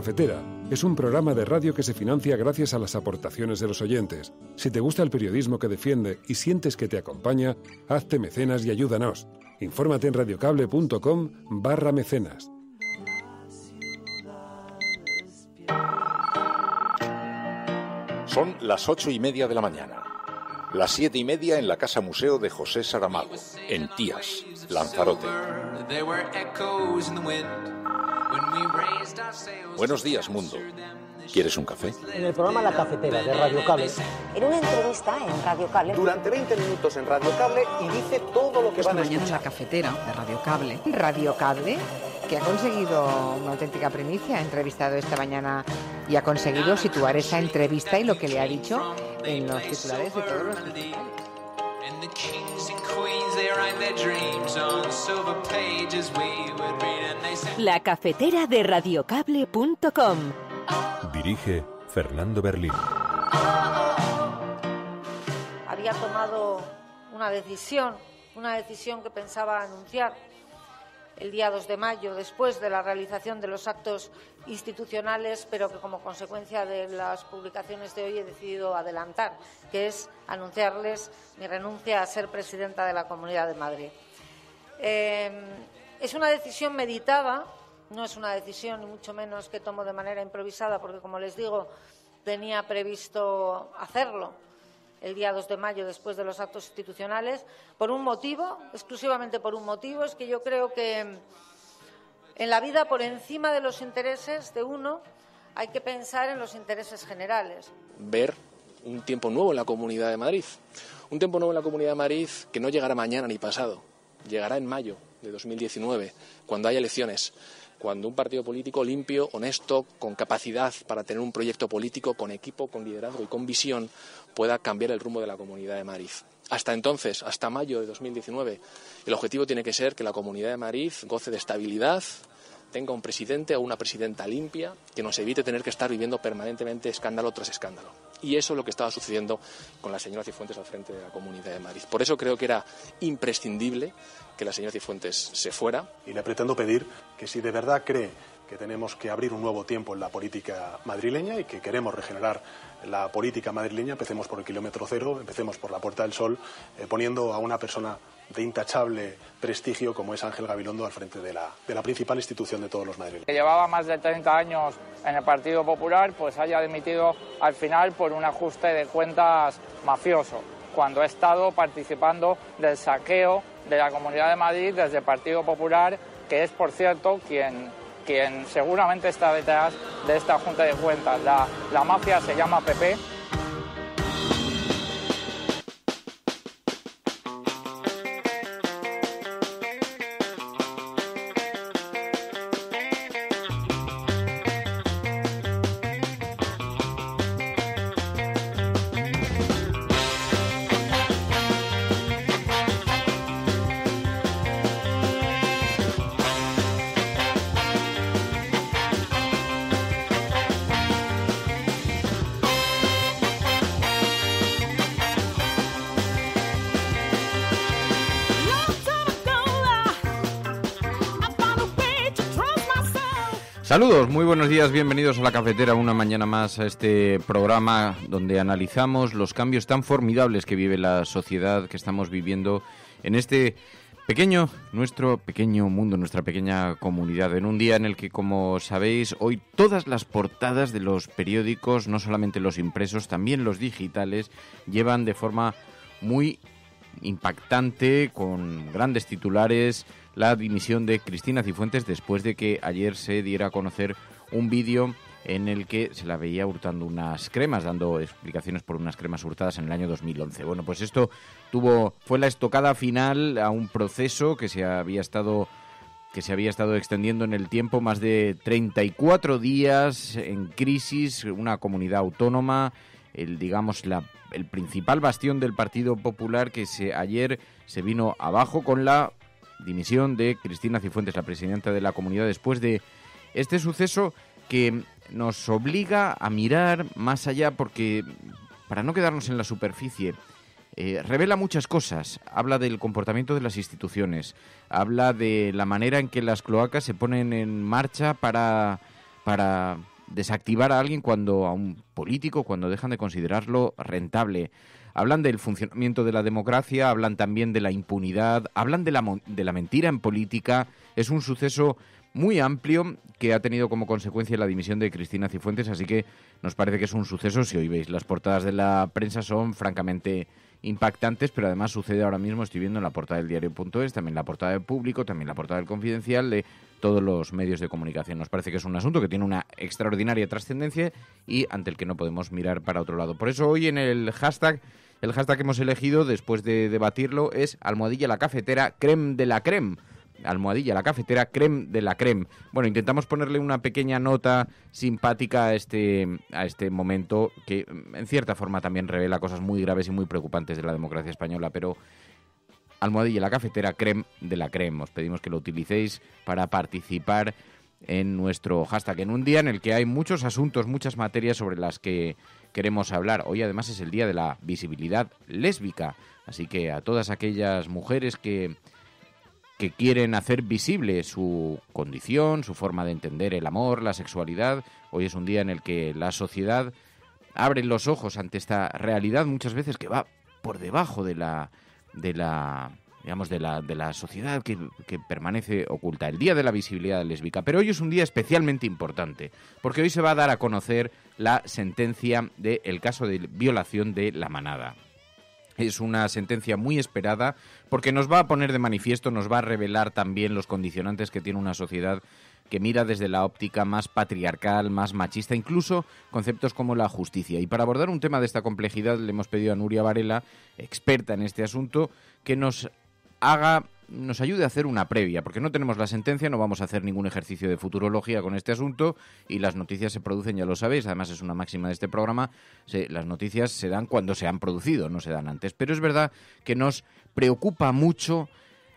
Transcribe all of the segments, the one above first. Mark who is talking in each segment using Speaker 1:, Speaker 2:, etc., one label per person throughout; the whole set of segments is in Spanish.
Speaker 1: Cafetera es un programa de radio que se financia gracias a las aportaciones de los oyentes. Si te gusta el periodismo que defiende y sientes que te acompaña, hazte mecenas y ayúdanos. Infórmate en radiocable.com barra mecenas.
Speaker 2: Son las ocho y media de la mañana las siete y media en la Casa Museo de José Saramago, en Tías, Lanzarote. Buenos días, mundo. ¿Quieres un café?
Speaker 3: En el programa La Cafetera de Radio Cable. En una entrevista en Radio Cable. Durante 20 minutos en Radio Cable y dice todo lo que va. van mañana
Speaker 4: en La Cafetera de Radio Cable. Radio Cable que ha conseguido una auténtica primicia. Ha entrevistado esta mañana y ha conseguido situar esa entrevista y lo que le ha dicho en los
Speaker 5: titulares
Speaker 3: de todos
Speaker 4: La cafetera de radiocable.com
Speaker 2: Dirige Fernando Berlín. Había
Speaker 5: tomado una decisión, una decisión que pensaba anunciar el día 2 de mayo, después de la realización de los actos institucionales, pero que como consecuencia de las publicaciones de hoy he decidido adelantar, que es anunciarles mi renuncia a ser presidenta de la Comunidad de Madrid. Em, es una decisión meditada, no es una decisión ni mucho menos que tomo de manera improvisada, porque como les digo, tenía previsto hacerlo el día 2 de mayo después de los actos institucionales, por un motivo, exclusivamente por un motivo, es que yo creo que en la vida, por encima de los intereses de uno, hay que pensar en los intereses generales.
Speaker 6: Ver un tiempo nuevo en la Comunidad de Madrid. Un tiempo nuevo en la Comunidad de Madrid que no llegará mañana ni pasado, llegará en mayo de 2019, cuando haya elecciones cuando un partido político limpio, honesto, con capacidad para tener un proyecto político, con equipo, con liderazgo y con visión, pueda cambiar el rumbo de la Comunidad de Madrid. Hasta entonces, hasta mayo de 2019, el objetivo tiene que ser que la Comunidad de Madrid goce de estabilidad, tenga un presidente o una presidenta limpia, que nos evite tener que estar viviendo permanentemente escándalo tras escándalo. Y eso es lo que estaba sucediendo con la señora Cifuentes al frente de la Comunidad de Madrid. Por eso creo que era imprescindible que la señora Cifuentes se fuera. Y le pretendo pedir que si de verdad cree que tenemos que abrir un nuevo tiempo en la política madrileña y que queremos regenerar la política madrileña, empecemos por el kilómetro cero, empecemos por la Puerta del Sol, eh, poniendo a una persona de intachable prestigio como es Ángel Gabilondo al frente de la, principal institución de todos los madrileños. Que
Speaker 7: llevaba más de 30 años en el Partido Popular, pues haya dimitido al final por un ajuste de cuentas mafioso, cuando ha estado participando del saqueo de la Comunidad de Madrid desde el Partido Popular, que es, por cierto, quien, quien seguramente está detrás de esta Junta de Cuentas. La, la mafia se llama PP
Speaker 8: Saludos, muy buenos días, bienvenidos a la cafetera una mañana más a este programa donde analizamos los cambios tan formidables que vive la sociedad que estamos viviendo en este pequeño, nuestro pequeño mundo, nuestra pequeña comunidad, en un día en el que, como sabéis, hoy todas las portadas de los periódicos, no solamente los impresos, también los digitales, llevan de forma muy impactante, con grandes titulares, la dimisión de Cristina Cifuentes después de que ayer se diera a conocer un vídeo en el que se la veía hurtando unas cremas, dando explicaciones por unas cremas hurtadas en el año 2011. Bueno, pues esto tuvo fue la estocada final a un proceso que se había estado que se había estado extendiendo en el tiempo más de 34 días en crisis, una comunidad autónoma, el digamos la, el principal bastión del Partido Popular que se ayer se vino abajo con la dimisión de Cristina Cifuentes, la presidenta de la comunidad, después de este suceso que nos obliga a mirar más allá porque, para no quedarnos en la superficie, eh, revela muchas cosas. Habla del comportamiento de las instituciones, habla de la manera en que las cloacas se ponen en marcha para, para desactivar a alguien cuando a un político, cuando dejan de considerarlo rentable. Hablan del funcionamiento de la democracia, hablan también de la impunidad, hablan de la, de la mentira en política. Es un suceso muy amplio que ha tenido como consecuencia la dimisión de Cristina Cifuentes, así que nos parece que es un suceso. Si hoy veis, las portadas de la prensa son francamente impactantes, pero además sucede ahora mismo, estoy viendo en la portada del diario.es, también la portada del público, también la portada del confidencial, de todos los medios de comunicación. Nos parece que es un asunto que tiene una extraordinaria trascendencia y ante el que no podemos mirar para otro lado. Por eso hoy en el hashtag, el hashtag que hemos elegido después de debatirlo es almohadilla la cafetera, creme de la creme almohadilla, la cafetera, creme de la creme. Bueno, intentamos ponerle una pequeña nota simpática a este, a este momento que mm, en cierta forma también revela cosas muy graves y muy preocupantes de la democracia española, pero almohadilla, la cafetera, creme de la creme. Os pedimos que lo utilicéis para participar en nuestro hashtag, en un día en el que hay muchos asuntos, muchas materias sobre las que queremos hablar. Hoy además es el Día de la Visibilidad Lésbica, así que a todas aquellas mujeres que que quieren hacer visible su condición, su forma de entender el amor, la sexualidad. Hoy es un día en el que la sociedad abre los ojos ante esta realidad muchas veces que va por debajo de la de la digamos de la, sociedad que, permanece oculta. El Día de la Visibilidad Lésbica. Pero hoy es un día especialmente importante, porque hoy se va a dar a conocer la sentencia del caso de violación de la manada. Es una sentencia muy esperada porque nos va a poner de manifiesto, nos va a revelar también los condicionantes que tiene una sociedad que mira desde la óptica más patriarcal, más machista, incluso conceptos como la justicia. Y para abordar un tema de esta complejidad le hemos pedido a Nuria Varela, experta en este asunto, que nos haga nos ayude a hacer una previa, porque no tenemos la sentencia, no vamos a hacer ningún ejercicio de futurología con este asunto y las noticias se producen, ya lo sabéis, además es una máxima de este programa, las noticias se dan cuando se han producido, no se dan antes. Pero es verdad que nos preocupa mucho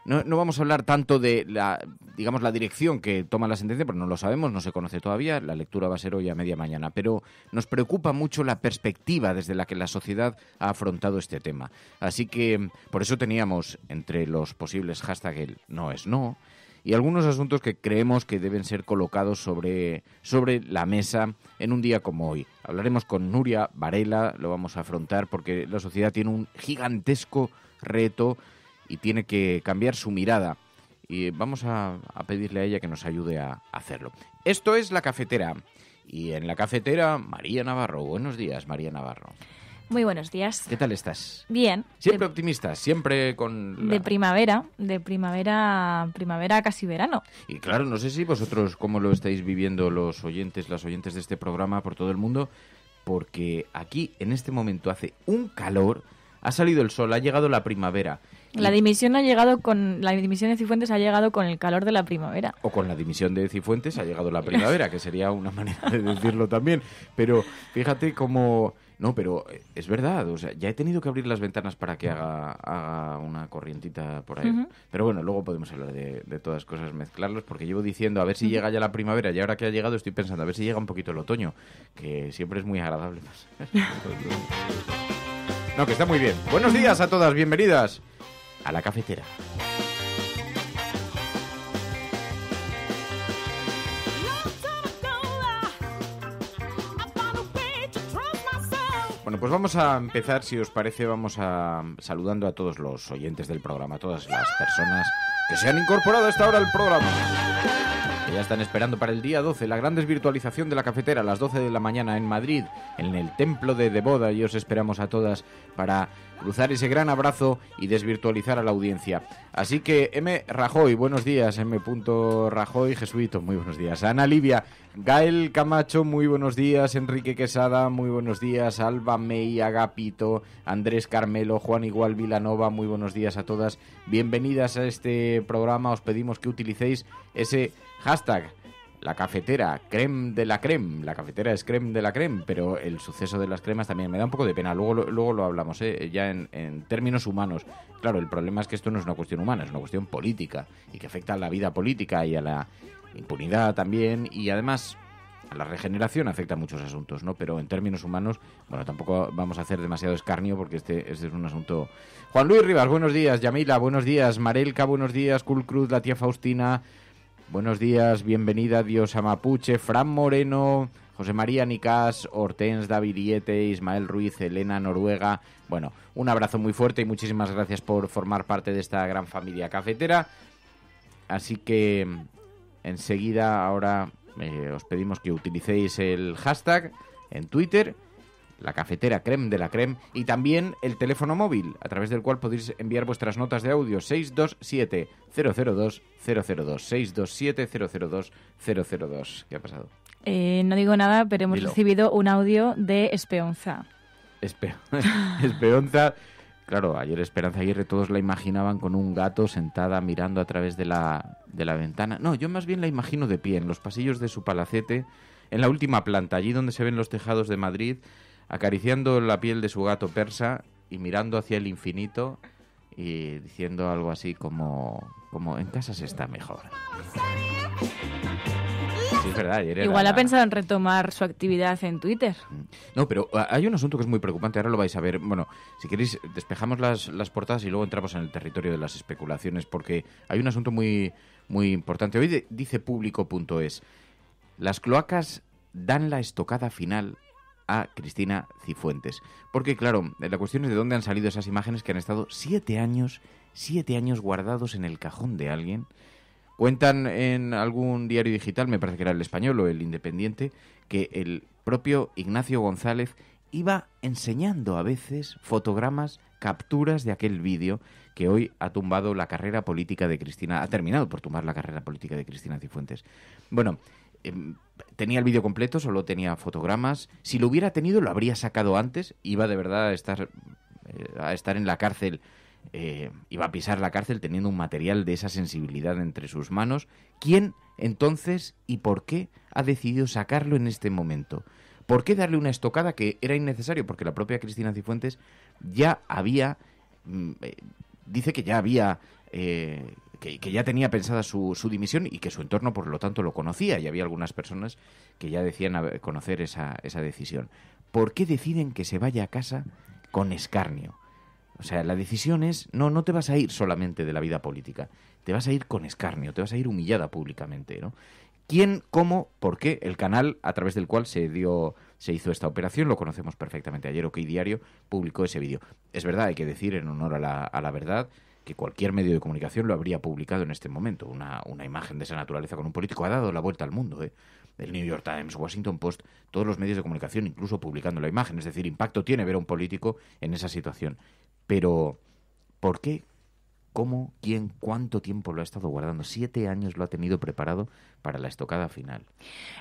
Speaker 8: no, vamos a hablar tanto de la, digamos, la dirección que toma la sentencia, porque no lo sabemos, no se conoce todavía, la lectura va a ser hoy a media mañana, pero nos preocupa mucho la perspectiva desde la que la sociedad ha afrontado este tema. Así que por eso teníamos entre los posibles hashtag el no es no y algunos asuntos que creemos que deben ser colocados sobre, sobre la mesa en un día como hoy. Hablaremos con Nuria Varela, lo vamos a afrontar porque la sociedad tiene un gigantesco reto y tiene que cambiar su mirada. Y vamos a, pedirle a ella que nos ayude a hacerlo. Esto es La Cafetera. Y en La Cafetera, María Navarro. Buenos días, María Navarro.
Speaker 9: Muy buenos días.
Speaker 8: ¿Qué tal estás? Bien. Siempre optimista, siempre con... De
Speaker 9: primavera, de primavera, primavera casi verano.
Speaker 8: Y claro, no sé si vosotros cómo lo estáis viviendo los oyentes, las oyentes de este programa por todo el mundo, porque aquí en este momento hace un calor ha salido el sol, ha llegado la primavera.
Speaker 9: La dimisión ha llegado con la dimisión de Cifuentes ha llegado con el calor de la primavera.
Speaker 8: O con la dimisión de Cifuentes ha llegado la primavera, que sería una manera de decirlo también. Pero fíjate cómo no, pero eh, es verdad, o sea, ya he tenido que abrir las ventanas para que haga, una corrientita por ahí. Pero bueno, luego podemos hablar de, todas cosas, mezclarlos, porque llevo diciendo a ver si llega ya la primavera, y ahora que ha llegado estoy pensando a ver si llega un poquito el otoño, que siempre es muy agradable. más. No, que está muy bien. Buenos días a todas, bienvenidas a la cafetera. Bueno, pues vamos a empezar, si os parece, vamos a um, saludando a todos los oyentes del programa, a todas las personas que se han incorporado hasta esta hora al programa. ya están esperando para el día 12 la gran desvirtualización de la cafetera a las 12 de la mañana en Madrid, en el templo de Deboda, y os esperamos a todas para cruzar ese gran abrazo y desvirtualizar a la audiencia. Así que M. Rajoy, buenos días, M. Rajoy, jesuito, muy buenos días. Ana Livia, Gael Camacho, muy buenos días. Enrique Quesada, muy buenos días. Alba May, Agapito, Andrés Carmelo, Juan Igual Vilanova, muy buenos días a todas. Bienvenidas a este programa. Os pedimos que utilicéis ese hashtag. La cafetera, creme de la creme. La cafetera es creme de la creme, pero el suceso de las cremas también me da un poco de pena. Luego, luego lo hablamos, ¿eh? ya en términos humanos. Claro, el problema es que esto no es una cuestión humana, es una cuestión política y que afecta a la vida política y a la impunidad también y además la regeneración afecta a muchos asuntos, ¿no? Pero en términos humanos, bueno, tampoco vamos a hacer demasiado escarnio porque este, este es un asunto. Juan Luis Rivas, buenos días. Yamila, buenos días. Marelka, buenos días. Cool Cruz, la tía Faustina, buenos días. Bienvenida, Dios Mapuche. Fran Moreno, José María Nicas, Hortens, David Iete, Ismael Ruiz, Elena Noruega. Bueno, un abrazo muy fuerte y muchísimas gracias por formar parte de esta gran familia cafetera. Así que Enseguida ahora eh, os pedimos que utilicéis el hashtag en Twitter, la cafetera creme de la creme y también el teléfono móvil a través del cual podéis enviar vuestras notas de audio 627 002 002 627 002 002. ¿Qué ha pasado?
Speaker 9: Eh, no digo nada, pero hemos recibido un audio de Espeonza.
Speaker 8: Espeonza Claro, ayer Esperanza Aguirre todos la imaginaban con un gato sentada mirando a través de la, de la ventana. No, yo más bien la imagino de pie, en los pasillos de su palacete, en la última planta, allí donde se ven los tejados de Madrid, acariciando la piel de su gato persa y mirando hacia el infinito y diciendo algo así como, como en casa se está mejor. Igual ha
Speaker 9: pensado en retomar su actividad en Twitter. Mm.
Speaker 8: No, pero ah, hay un asunto que es muy preocupante, ahora lo vais a ver. Bueno, si queréis, despejamos las, portadas y luego entramos en el territorio de las especulaciones, porque hay un asunto muy, muy importante. Hoy dice público.es, las cloacas dan la estocada final a Cristina Cifuentes. Porque claro, eh, la cuestión es de dónde han salido esas imágenes que han estado siete años, siete años guardados en el cajón de alguien Cuentan en algún diario digital, me parece que era el español o el independiente, que el propio Ignacio González iba enseñando a veces fotogramas, capturas de aquel vídeo que hoy ha tumbado la carrera política de Cristina, ha terminado por tumbar la carrera política de Cristina Cifuentes. Bueno, em, tenía el vídeo completo, solo tenía fotogramas. Si lo hubiera tenido, lo habría sacado antes. Iba de verdad a estar, eh, a estar en la cárcel eh, iba a pisar la cárcel teniendo un material de esa sensibilidad entre sus manos, ¿quién entonces y por qué ha decidido sacarlo en este momento? ¿Por qué darle una estocada que era innecesario? Porque la propia Cristina Cifuentes ya había... Mm, eh, dice que ya había... Eh, que, ya tenía pensada su, dimisión y que su entorno, por lo tanto, lo conocía. Y había algunas personas que ya decían conocer esa, esa decisión. ¿Por qué deciden que se vaya a casa con escarnio? O sea, la decisión es, no, no te vas a ir solamente de la vida política, te vas a ir con escarnio, te vas a ir humillada públicamente, ¿no? ¿Quién, cómo, por qué? El canal a través del cual se dio, se hizo esta operación, lo conocemos perfectamente. Ayer OK Diario publicó ese vídeo. Es verdad, hay que decir en honor a la, a la verdad, que cualquier medio de comunicación lo habría publicado en este momento. Una, una, imagen de esa naturaleza con un político ha dado la vuelta al mundo. ¿eh? El New York Times, Washington Post, todos los medios de comunicación incluso publicando la imagen. Es decir, impacto tiene ver a un político en esa situación. Pero, ¿por qué? ¿Cómo? ¿Quién? ¿Cuánto tiempo lo ha estado guardando? Siete años lo ha tenido preparado para la estocada final.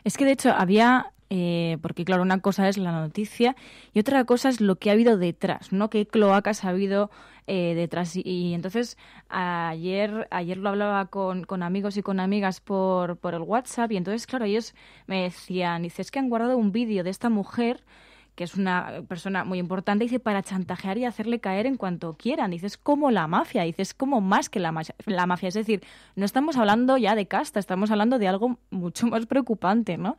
Speaker 9: Es que, de hecho, había eh, porque claro, una cosa es la noticia y otra cosa es lo que ha habido detrás, ¿no? ¿Qué cloacas ha habido eh, detrás? Y, entonces ayer, ayer lo hablaba con, con amigos y con amigas por, por, el WhatsApp y entonces, claro, ellos me decían, dices es que han guardado un vídeo de esta mujer que es una persona muy importante, dice, para chantajear y hacerle caer en cuanto quieran. Dices, como la mafia, dices, como más que la, la mafia. Es decir, no estamos hablando ya de casta, estamos hablando de algo mucho más preocupante, ¿no?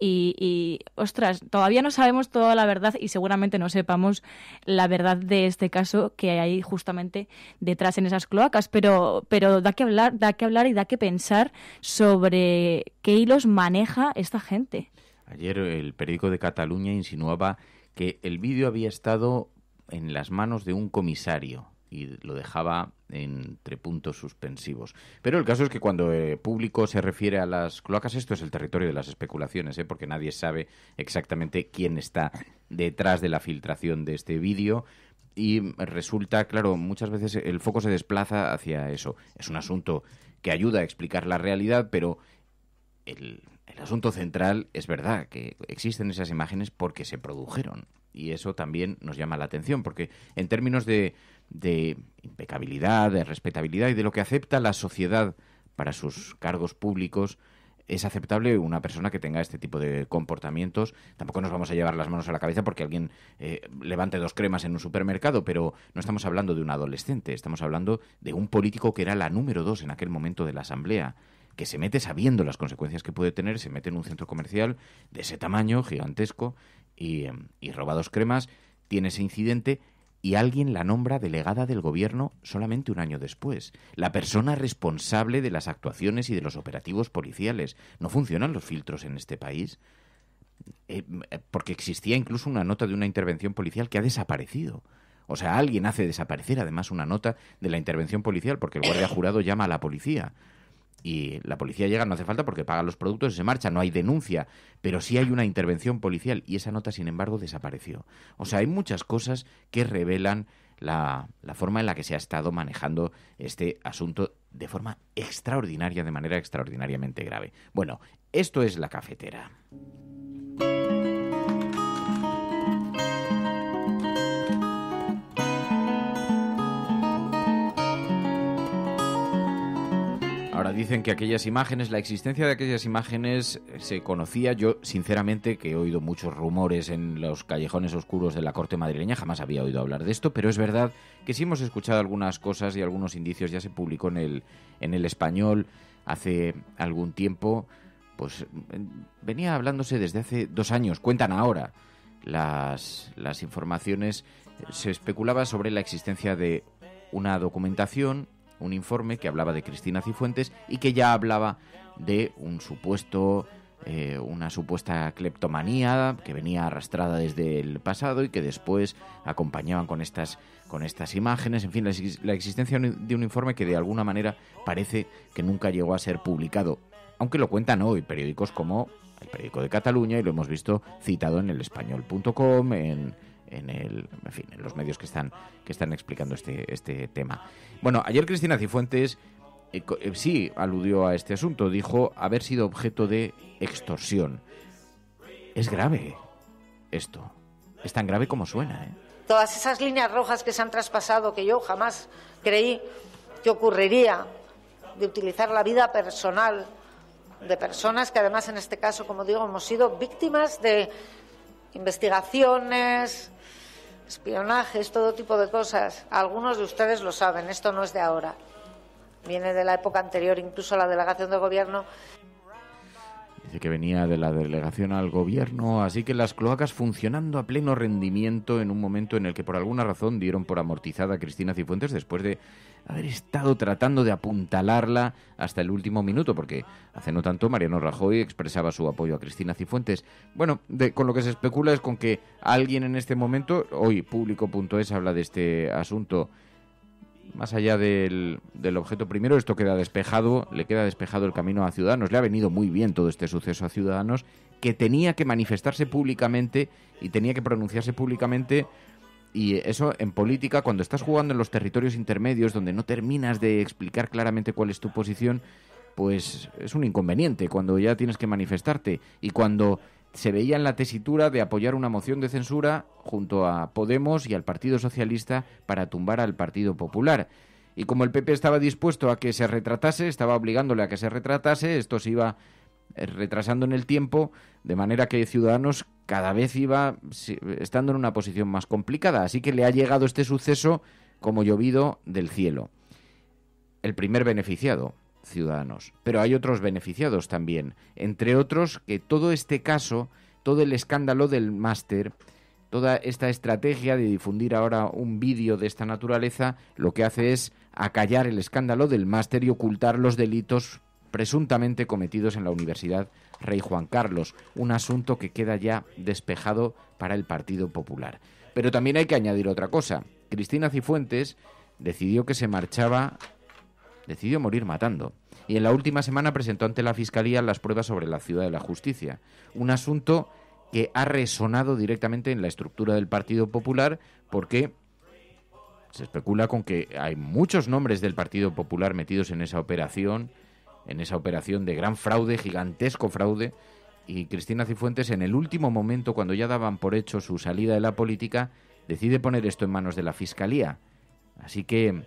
Speaker 9: Y, y ostras, todavía no sabemos toda la verdad y seguramente no sepamos la verdad de este caso que hay justamente detrás en esas cloacas, pero, pero da que hablar, da que hablar y da que pensar sobre qué hilos maneja esta gente.
Speaker 8: Ayer el periódico de Cataluña insinuaba que el vídeo había estado en las manos de un comisario y lo dejaba entre puntos suspensivos. Pero el caso es que cuando el eh, público se refiere a las cloacas, esto es el territorio de las especulaciones, ¿eh? porque nadie sabe exactamente quién está detrás de la filtración de este vídeo. Y resulta, claro, muchas veces el foco se desplaza hacia eso. Es un asunto que ayuda a explicar la realidad, pero el el asunto central es verdad que existen esas imágenes porque se produjeron. Y eso también nos llama la atención, porque en términos de, impecabilidad, de respetabilidad y de lo que acepta la sociedad para sus cargos públicos, es aceptable una persona que tenga este tipo de comportamientos. Tampoco nos vamos a llevar las manos a la cabeza porque alguien eh, levante dos cremas en un supermercado, pero no estamos hablando de un adolescente, estamos hablando de un político que era la número dos en aquel momento de la Asamblea que se mete sabiendo las consecuencias que puede tener, se mete en un centro comercial de ese tamaño, gigantesco, y, em, y roba cremas, tiene ese incidente y alguien la nombra delegada del gobierno solamente un año después. La persona responsable de las actuaciones y de los operativos policiales. ¿No funcionan los filtros en este país? Eh, eh, porque existía incluso una nota de una intervención policial que ha desaparecido. O sea, alguien hace desaparecer además una nota de la intervención policial porque el guardia jurado llama a la policía y la policía llega, no hace falta porque paga los productos y se marcha, no hay denuncia, pero sí hay una intervención policial y esa nota, sin embargo, desapareció. O sea, hay muchas cosas que revelan la, la, forma en la que se ha estado manejando este asunto de forma extraordinaria, de manera extraordinariamente grave. Bueno, esto es la cafetera. Ahora dicen que aquellas imágenes, la existencia de aquellas imágenes eh, se conocía. Yo, sinceramente, que he oído muchos rumores en los callejones oscuros de la corte madrileña, jamás había oído hablar de esto, pero es verdad que sí hemos escuchado algunas cosas y algunos indicios. Ya se publicó en el, en el español hace algún tiempo. Pues venía hablándose desde hace dos años, cuentan ahora las, las informaciones. Se especulaba sobre la existencia de una documentación un informe que hablaba de Cristina Cifuentes y que ya hablaba de un supuesto eh, una supuesta cleptomanía que venía arrastrada desde el pasado y que después acompañaban con estas, con estas imágenes. En fin, la, la, existencia de un informe que de alguna manera parece que nunca llegó a ser publicado, aunque lo cuentan hoy periódicos como el periódico de Cataluña y lo hemos visto citado en el español.com, en en, el, fin, en los medios que están, que están explicando este, este tema. Bueno, ayer Cristina Cifuentes eh, eh, sí aludió a este asunto, dijo haber sido objeto de extorsión. Es grave esto, es tan grave como suena. ¿eh?
Speaker 5: Todas esas líneas rojas que se han traspasado, que yo jamás creí que ocurriría, de utilizar la vida personal de personas que además en este caso, como digo, hemos sido víctimas de investigaciones, espionajes, todo tipo de cosas. Algunos de ustedes lo saben, esto no es de ahora. Viene de la época anterior, incluso la delegación de gobierno
Speaker 8: que venía de la delegación al gobierno, así que las cloacas funcionando a pleno rendimiento en un momento en el que por alguna razón dieron por amortizada a Cristina Cifuentes después de haber estado tratando de apuntalarla hasta el último minuto, porque hace no tanto Mariano Rajoy expresaba su apoyo a Cristina Cifuentes. Bueno, de, con lo que se especula es con que alguien en este momento, hoy público.es habla de este asunto, más allá del, objeto primero, esto queda despejado, le queda despejado el camino a Ciudadanos. Le ha venido muy bien todo este suceso a Ciudadanos, que tenía que manifestarse públicamente y tenía que pronunciarse públicamente. Y eso en política, cuando estás jugando en los territorios intermedios, donde no terminas de explicar claramente cuál es tu posición, pues es un inconveniente cuando ya tienes que manifestarte. Y cuando se veía en la tesitura de apoyar una moción de censura junto a Podemos y al Partido Socialista para tumbar al Partido Popular. Y como el PP estaba dispuesto a que se retratase, estaba obligándole a que se retratase, esto se iba eh, retrasando en el tiempo, de manera que Ciudadanos cada vez iba estando en una posición más complicada. Así que le ha llegado este suceso como llovido del cielo. El primer beneficiado, ciudadanos. Pero hay otros beneficiados también, entre otros que todo este caso, todo el escándalo del máster, toda esta estrategia de difundir ahora un vídeo de esta naturaleza, lo que hace es acallar el escándalo del máster y ocultar los delitos presuntamente cometidos en la Universidad Rey Juan Carlos, un asunto que queda ya despejado para el Partido Popular. Pero también hay que añadir otra cosa. Cristina Cifuentes decidió que se marchaba decidió morir matando y en la última semana presentó ante la Fiscalía las pruebas sobre la ciudad de la justicia, un asunto que ha resonado directamente en la estructura del Partido Popular porque se especula con que hay muchos nombres del Partido Popular metidos en esa operación, en esa operación de gran fraude, gigantesco fraude, y Cristina Cifuentes en el último momento, cuando ya daban por hecho su salida de la política, decide poner esto en manos de la Fiscalía. Así que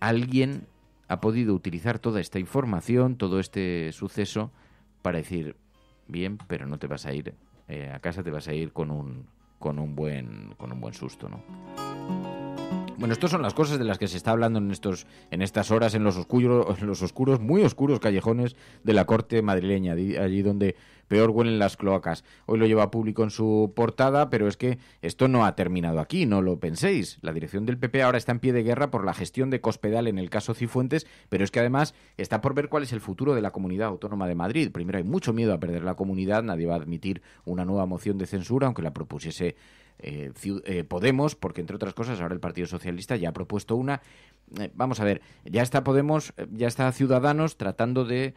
Speaker 8: alguien ha podido utilizar toda esta información, todo este suceso, para decir, bien, pero no te vas a ir eh, a casa, te vas a ir con un, con un, buen, con un buen susto, ¿no? Bueno, estas son las cosas de las que se está hablando en, estos, en estas horas, en los, oscuros, en los oscuros, muy oscuros callejones de la corte madrileña, allí donde peor huelen las cloacas. Hoy lo lleva público en su portada, pero es que esto no ha terminado aquí, no lo penséis. La dirección del PP ahora está en pie de guerra por la gestión de Cospedal en el caso Cifuentes, pero es que además está por ver cuál es el futuro de la comunidad autónoma de Madrid. Primero hay mucho miedo a perder la comunidad, nadie va a admitir una nueva moción de censura, aunque la propusiese eh, eh, Podemos, porque entre otras cosas ahora el Partido Socialista ya ha propuesto una. Eh, vamos a ver, ya está Podemos, ya está Ciudadanos tratando de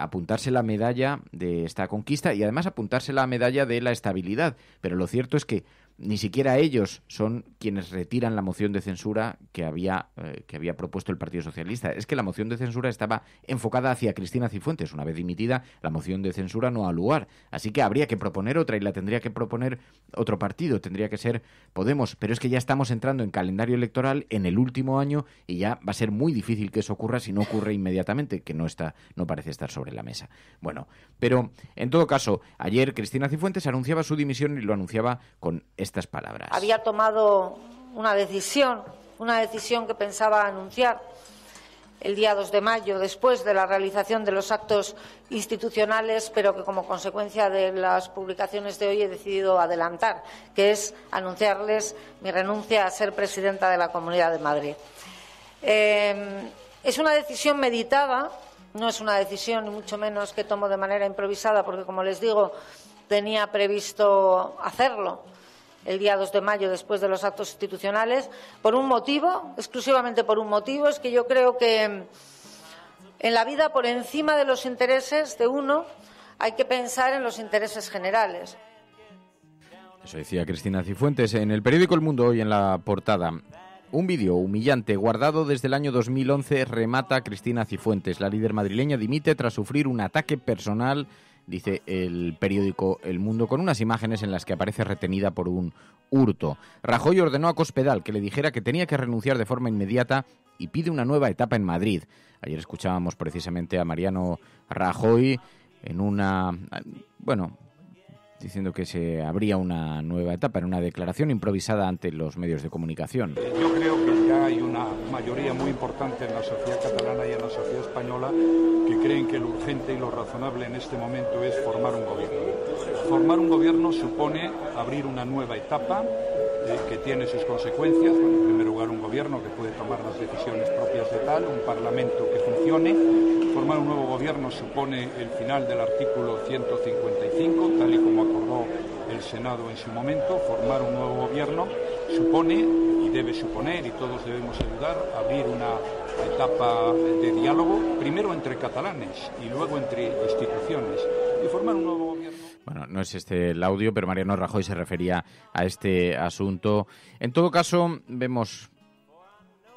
Speaker 8: apuntarse la medalla de esta conquista y además apuntarse la medalla de la estabilidad. Pero lo cierto es que ni siquiera ellos son quienes retiran la moción de censura que había, eh, que había propuesto el Partido Socialista. Es que la moción de censura estaba enfocada hacia Cristina Cifuentes. Una vez dimitida, la moción de censura no ha lugar. Así que habría que proponer otra y la tendría que proponer otro partido. Tendría que ser Podemos. Pero es que ya estamos entrando en calendario electoral en el último año y ya va a ser muy difícil que eso ocurra si no ocurre inmediatamente, que no, está, no parece estar sobre la mesa. Bueno, pero en todo caso, ayer Cristina Cifuentes anunciaba su dimisión y lo anunciaba con
Speaker 5: había tomado una decisión, una decisión que pensaba anunciar el día 2 de mayo, después de la realización de los actos institucionales, pero que como consecuencia de las publicaciones de hoy he decidido adelantar, que es anunciarles mi renuncia a ser presidenta de la Comunidad de Madrid. Eh, es una decisión meditada, no es una decisión ni mucho menos que tomo de manera improvisada, porque como les digo, tenía previsto hacerlo el día 2 de mayo después de los actos institucionales, por un motivo, exclusivamente por un motivo, es que yo creo que mm, en la vida, por encima de los intereses de uno, hay que pensar en los intereses generales.
Speaker 8: Eso decía Cristina Cifuentes en el periódico El Mundo hoy en la portada. Un vídeo humillante guardado desde el año 2011 remata a Cristina Cifuentes. La líder madrileña dimite tras sufrir un ataque personal dice el periódico El Mundo, con unas imágenes en las que aparece retenida por un hurto. Rajoy ordenó a Cospedal que le dijera que tenía que renunciar de forma inmediata y pide una nueva etapa en Madrid. Ayer escuchábamos precisamente a Mariano Rajoy en una... Bueno, diciendo que se abría una nueva etapa en una declaración improvisada ante los medios de comunicación.
Speaker 1: Yo creo que ya hay una mayoría muy importante en la sociedad catalana y en la sociedad española que creen que lo urgente y lo razonable en este momento es formar un gobierno. Formar un gobierno supone abrir una nueva etapa eh, que tiene sus consecuencias. en primer lugar, un gobierno que puede tomar las decisiones propias de tal, un parlamento que funcione Formar un nuevo gobierno supone el final del artículo 155, tal y como acordó el Senado en su momento. Formar un nuevo gobierno supone y debe suponer, y todos debemos ayudar, abrir una etapa de diálogo, primero entre catalanes y luego entre instituciones, y formar un nuevo gobierno.
Speaker 8: Bueno, no es este el audio, pero Mariano Rajoy se refería a este asunto. En todo caso, vemos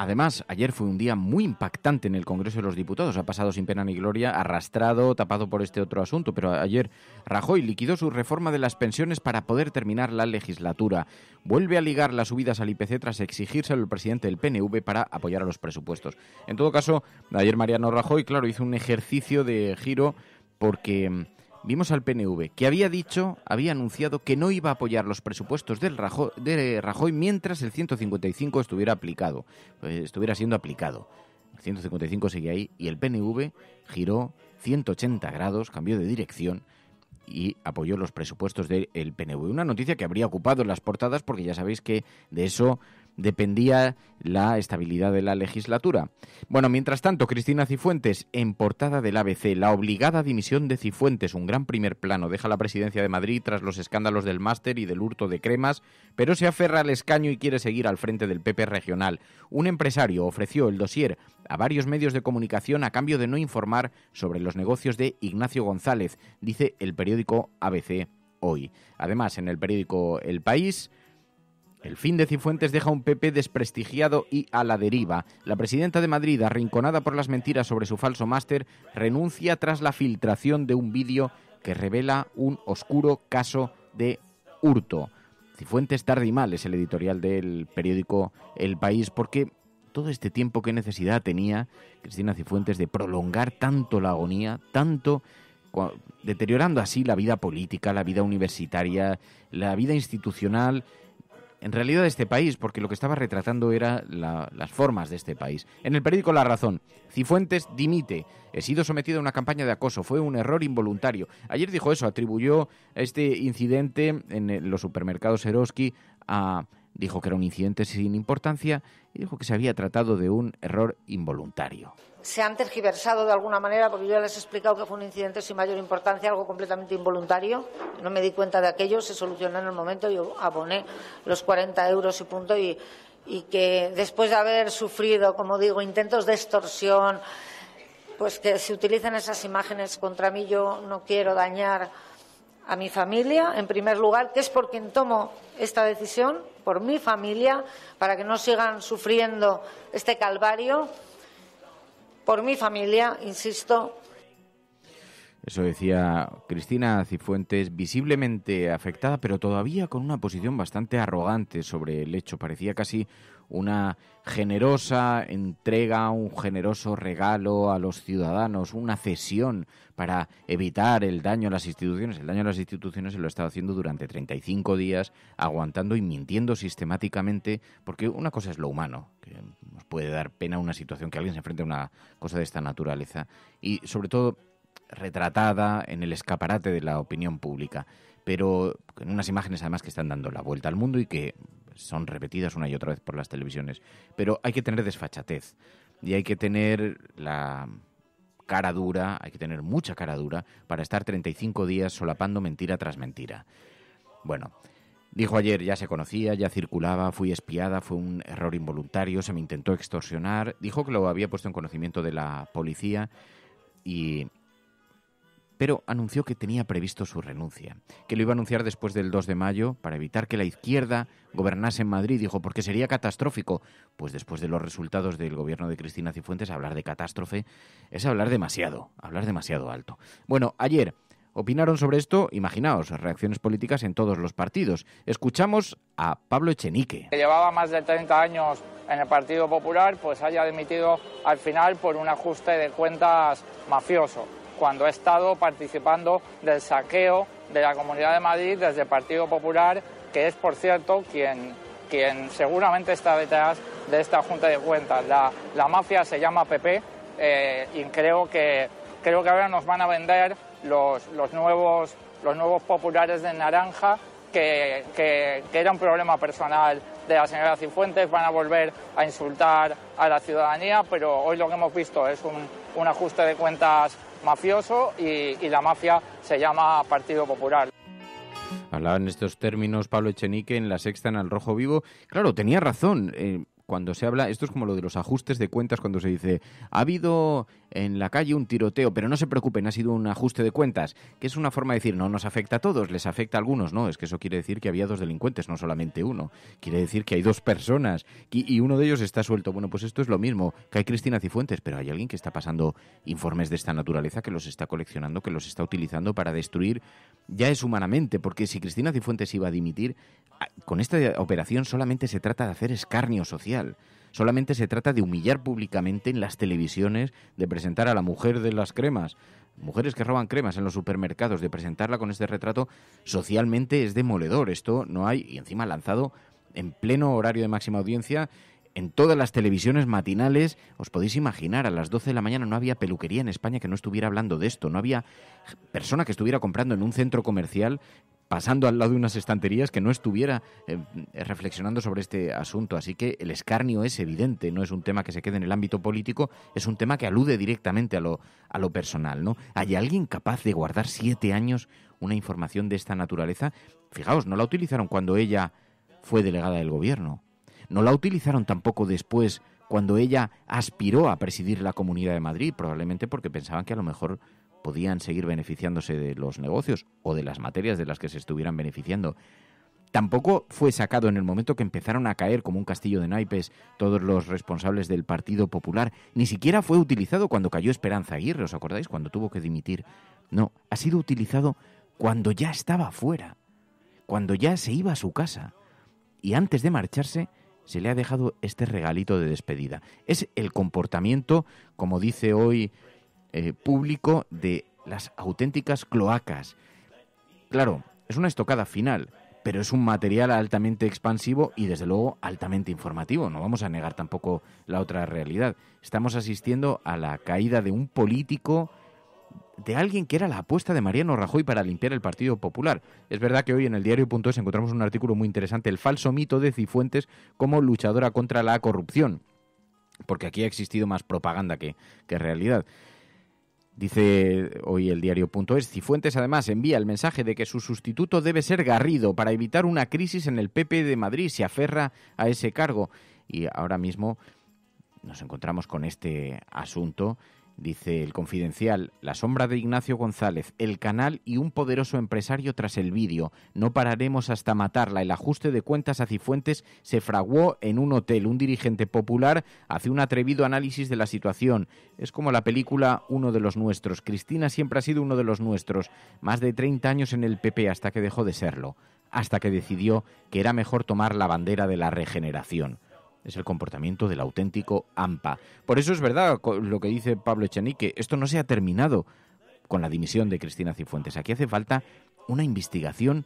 Speaker 8: Además, ayer fue un día muy impactante en el Congreso de los Diputados. Ha pasado sin pena ni gloria, arrastrado, tapado por este otro asunto. Pero ayer Rajoy liquidó su reforma de las pensiones para poder terminar la legislatura. Vuelve a ligar las subidas al IPC tras exigírselo al presidente del PNV para apoyar a los presupuestos. En todo caso, ayer Mariano Rajoy, claro, hizo un ejercicio de giro porque mm, vimos al PNV, que había dicho, había anunciado que no iba a apoyar los presupuestos del Rajoy, de Rajoy mientras el 155 estuviera aplicado, eh, estuviera siendo aplicado. El 155 seguía ahí y el PNV giró 180 grados, cambió de dirección y apoyó los presupuestos del PNV. Una noticia que habría ocupado en las portadas porque ya sabéis que de eso dependía la estabilidad de la legislatura. Bueno, mientras tanto, Cristina Cifuentes, en portada del ABC, la obligada dimisión de Cifuentes, un gran primer plano, deja la presidencia de Madrid tras los escándalos del máster y del hurto de cremas, pero se aferra al escaño y quiere seguir al frente del PP regional. Un empresario ofreció el dossier a varios medios de comunicación a cambio de no informar sobre los negocios de Ignacio González, dice el periódico ABC hoy. Además, en el periódico El País, el fin de Cifuentes deja un PP desprestigiado y a la deriva. La presidenta de Madrid, arrinconada por las mentiras sobre su falso máster, renuncia tras la filtración de un vídeo que revela un oscuro caso de hurto. Cifuentes tarde y mal es el editorial del periódico El País porque todo este tiempo que necesidad tenía Cristina Cifuentes de prolongar tanto la agonía, tanto deteriorando así la vida política, la vida universitaria, la vida institucional en realidad este país, porque lo que estaba retratando era las formas de este país. En el periódico La Razón, Cifuentes dimite, he sido sometido a una campaña de acoso, fue un error involuntario. Ayer dijo eso, atribuyó este incidente en eh, los supermercados Eroski a... Dijo que era un incidente sin importancia y dijo que se había tratado de un error involuntario
Speaker 5: se han tergiversado de alguna manera, porque yo ya les he explicado que fue un incidente sin mayor importancia, algo completamente involuntario. No me di cuenta de aquello, se solucionó en el momento, yo aboné los 40 euros y punto. Y, que después de haber sufrido, como digo, intentos de extorsión, pues que se utilicen esas imágenes contra mí, yo no quiero dañar a mi familia, en primer lugar, que es por quien tomo esta decisión, por mi familia, para que no sigan sufriendo este calvario por mi familia, insisto,
Speaker 8: eso decía Cristina Cifuentes, visiblemente afectada, pero todavía con una posición bastante arrogante sobre el hecho. Parecía casi una generosa entrega, un generoso regalo a los ciudadanos, una cesión para evitar el daño a las instituciones. El daño a las instituciones se lo ha estado haciendo durante 35 días, aguantando y mintiendo sistemáticamente, porque una cosa es lo humano, que nos puede dar pena una situación que alguien se enfrente a una cosa de esta naturaleza. Y sobre todo retratada en el escaparate de la opinión pública, pero en unas imágenes además que están dando la vuelta al mundo y que son repetidas una y otra vez por las televisiones. Pero hay que tener desfachatez y hay que tener la cara dura, hay que tener mucha cara dura para estar 35 días solapando mentira tras mentira. Bueno, Dijo ayer, ya se conocía, ya circulaba, fui espiada, fue un error involuntario, se me intentó extorsionar. Dijo que lo había puesto en conocimiento de la policía y pero anunció que tenía previsto su renuncia, que lo iba a anunciar después del 2 de mayo para evitar que la izquierda gobernase en Madrid, dijo, porque sería catastrófico. Pues después de los resultados del gobierno de Cristina Cifuentes, hablar de catástrofe es hablar demasiado, hablar demasiado alto. Bueno, ayer opinaron sobre esto, imaginaos, reacciones políticas en todos los partidos. Escuchamos a Pablo Echenique.
Speaker 7: Que llevaba más de 30 años en el Partido Popular, pues haya dimitido al final por un ajuste de cuentas mafioso cuando he estado participando del saqueo de la Comunidad de Madrid desde Partido Popular, que es, por cierto, quien, quien seguramente está detrás de esta Junta de Cuentas. La, mafia se llama PP eh, y creo que, creo que ahora nos van a vender los, nuevos, los nuevos populares de naranja, que, que era un problema personal de la señora Cifuentes, van a volver a insultar a la ciudadanía, pero hoy lo que hemos visto es un, un ajuste de cuentas mafioso y, la mafia se llama Partido Popular.
Speaker 8: Hablaba en estos términos Pablo Echenique en la sexta en El Rojo Vivo. Claro, tenía razón. Eh, cuando se habla, esto es como lo de los ajustes de cuentas, cuando se dice, ha habido en la calle un tiroteo, pero no se preocupen, ha sido un ajuste de cuentas, que es una forma de decir, no nos afecta a todos, les afecta a algunos, no, es que eso quiere decir que había dos delincuentes, no solamente uno, quiere decir que hay dos personas y, uno de ellos está suelto. Bueno, pues esto es lo mismo, que hay Cristina Cifuentes, pero hay alguien que está pasando informes de esta naturaleza, que los está coleccionando, que los está utilizando para destruir, ya es humanamente, porque si Cristina Cifuentes iba a dimitir, con esta operación solamente se trata de hacer escarnio social. Solamente se trata de humillar públicamente en las televisiones, de presentar a la mujer de las cremas, mujeres que roban cremas en los supermercados, de presentarla con este retrato, socialmente es demoledor. Esto no hay, y encima lanzado en pleno horario de máxima audiencia, en todas las televisiones matinales, os podéis imaginar, a las 12 de la mañana no había peluquería en España que no estuviera hablando de esto, no había persona que estuviera comprando en un centro comercial pasando al lado de unas estanterías que no estuviera eh, eh, reflexionando sobre este asunto. Así que el escarnio es evidente, no es un tema que se quede en el ámbito político, es un tema que alude directamente a lo, a lo personal. ¿no? ¿Hay alguien capaz de guardar siete años una información de esta naturaleza? Fijaos, no la utilizaron cuando ella fue delegada del gobierno. No la utilizaron tampoco después cuando ella aspiró a presidir la Comunidad de Madrid, probablemente porque pensaban que a lo mejor podían seguir beneficiándose de los negocios o de las materias de las que se estuvieran beneficiando. Tampoco fue sacado en el momento que empezaron a caer como un castillo de naipes todos los responsables del Partido Popular. Ni siquiera fue utilizado cuando cayó Esperanza Aguirre, ¿os acordáis? Cuando tuvo que dimitir. No, ha sido utilizado cuando ya estaba fuera, cuando ya se iba a su casa. Y antes de marcharse, se le ha dejado este regalito de despedida. Es el comportamiento, como dice hoy eh, público de las auténticas cloacas. Claro, es una estocada final, pero es un material altamente expansivo y desde luego altamente informativo. No vamos a negar tampoco la otra realidad. Estamos asistiendo a la caída de un político, de alguien que era la apuesta de Mariano Rajoy para limpiar el Partido Popular. Es verdad que hoy en el diario.es encontramos un artículo muy interesante, el falso mito de Cifuentes como luchadora contra la corrupción. Porque aquí ha existido más propaganda que realidad. Dice hoy el diario es Cifuentes además envía el mensaje de que su sustituto debe ser Garrido para evitar una crisis en el PP de Madrid, se aferra a ese cargo. Y ahora mismo nos encontramos con este asunto Dice el confidencial, la sombra de Ignacio González, el canal y un poderoso empresario tras el vídeo. No pararemos hasta matarla. El ajuste de cuentas a Cifuentes se fraguó en un hotel. Un dirigente popular hace un atrevido análisis de la situación. Es como la película Uno de los nuestros. Cristina siempre ha sido uno de los nuestros. Más de 30 años en el PP hasta que dejó de serlo. Hasta que decidió que era mejor tomar la bandera de la regeneración es el comportamiento del auténtico AMPA. Por eso es verdad lo que dice Pablo Echenique, esto no se ha terminado con la dimisión de Cristina Cifuentes. Aquí hace falta una investigación,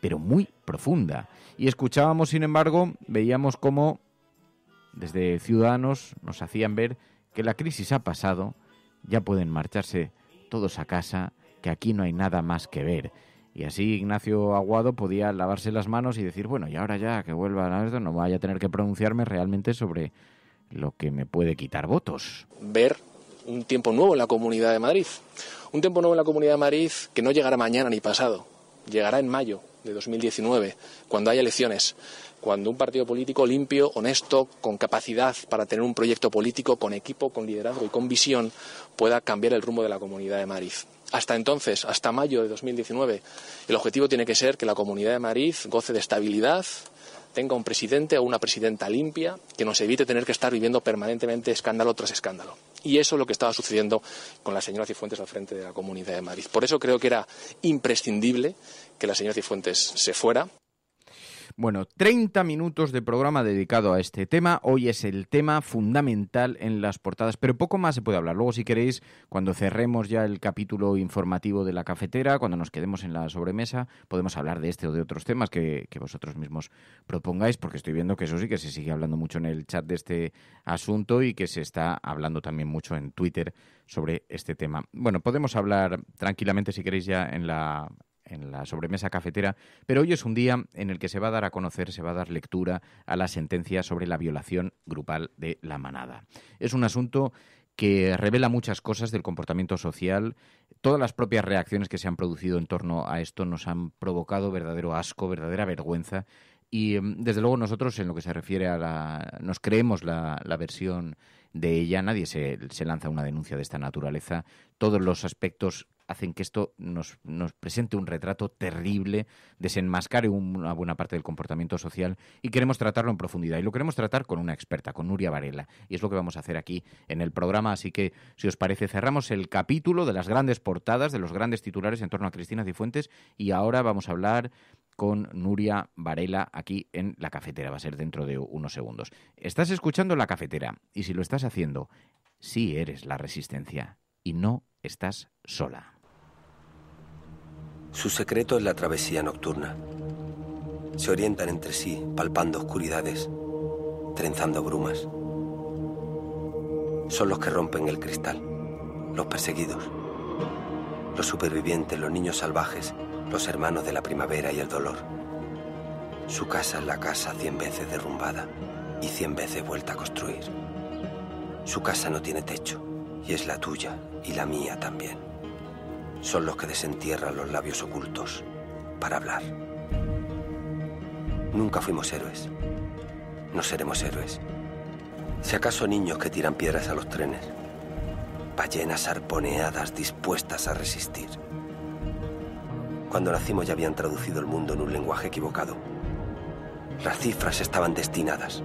Speaker 8: pero muy profunda. Y escuchábamos, sin embargo, veíamos cómo desde Ciudadanos nos hacían ver que la crisis ha pasado, ya pueden marcharse todos a casa, que aquí no hay nada más que ver. Y así Ignacio Aguado podía lavarse las manos y decir, bueno, y ahora ya que vuelva a esto, no vaya a tener que pronunciarme realmente sobre lo que me puede quitar votos.
Speaker 6: Ver un tiempo nuevo en la Comunidad de Madrid. Un tiempo nuevo en la Comunidad de Madrid que no llegará mañana ni pasado, llegará en mayo de 2019, cuando haya elecciones, cuando un partido político limpio, honesto, con capacidad para tener un proyecto político, con equipo, con liderazgo y con visión, pueda cambiar el rumbo de la Comunidad de Madrid. Hasta entonces, hasta mayo de 2019, el objetivo tiene que ser que la Comunidad de Madrid goce de estabilidad, tenga un presidente o una presidenta limpia, que nos evite tener que estar viviendo permanentemente escándalo tras escándalo. Y eso es lo que estaba sucediendo con la señora Cifuentes al frente de la Comunidad de Madrid. Por eso creo que era imprescindible que la señora Cifuentes se fuera
Speaker 8: bueno, 30 minutos de programa dedicado a este tema. Hoy es el tema fundamental en las portadas, pero poco más se puede hablar. Luego, si queréis, cuando cerremos ya el capítulo informativo de la cafetera, cuando nos quedemos en la sobremesa, podemos hablar de este o de otros temas que, que vosotros mismos propongáis, porque estoy viendo que eso sí que se sigue hablando mucho en el chat de este asunto y que se está hablando también mucho en Twitter sobre este tema. Bueno, podemos hablar tranquilamente, si queréis, ya en la en la sobremesa cafetera, pero hoy es un día en el que se va a dar a conocer, se va a dar lectura a la sentencia sobre la violación grupal de la manada. Es un asunto que revela muchas cosas del comportamiento social. Todas las propias reacciones que se han producido en torno a esto nos han provocado verdadero asco, verdadera vergüenza. Y em, desde luego nosotros en lo que se refiere a la... nos creemos la, versión de ella, nadie se, se lanza una denuncia de esta naturaleza. Todos los aspectos hacen que esto nos, presente un retrato terrible, desenmascare una buena parte del comportamiento social y queremos tratarlo en profundidad. Y lo queremos tratar con una experta, con Nuria Varela. Y es lo que vamos a hacer aquí en el programa. Así que, si os parece, cerramos el capítulo de las grandes portadas, de los grandes titulares en torno a Cristina Cifuentes y ahora vamos a hablar con Nuria Varela aquí en la cafetera. Va a ser dentro de unos segundos. Estás escuchando la cafetera y si lo estás haciendo, sí eres la resistencia y no estás sola.
Speaker 3: Su secreto es la travesía nocturna. Se orientan entre sí, palpando oscuridades, trenzando brumas. Son los que rompen el cristal, los perseguidos, los supervivientes, los niños salvajes, los hermanos de la primavera y el dolor. Su casa es la casa cien veces derrumbada y cien veces vuelta a construir. Su casa no tiene techo y es la tuya y la mía también son los que desentierran los labios ocultos para hablar. Nunca fuimos héroes. No seremos héroes. Si acaso niños que tiran piedras a los trenes. Ballenas arponeadas dispuestas a resistir. Cuando nacimos ya habían traducido el mundo en un lenguaje equivocado. Las cifras estaban destinadas.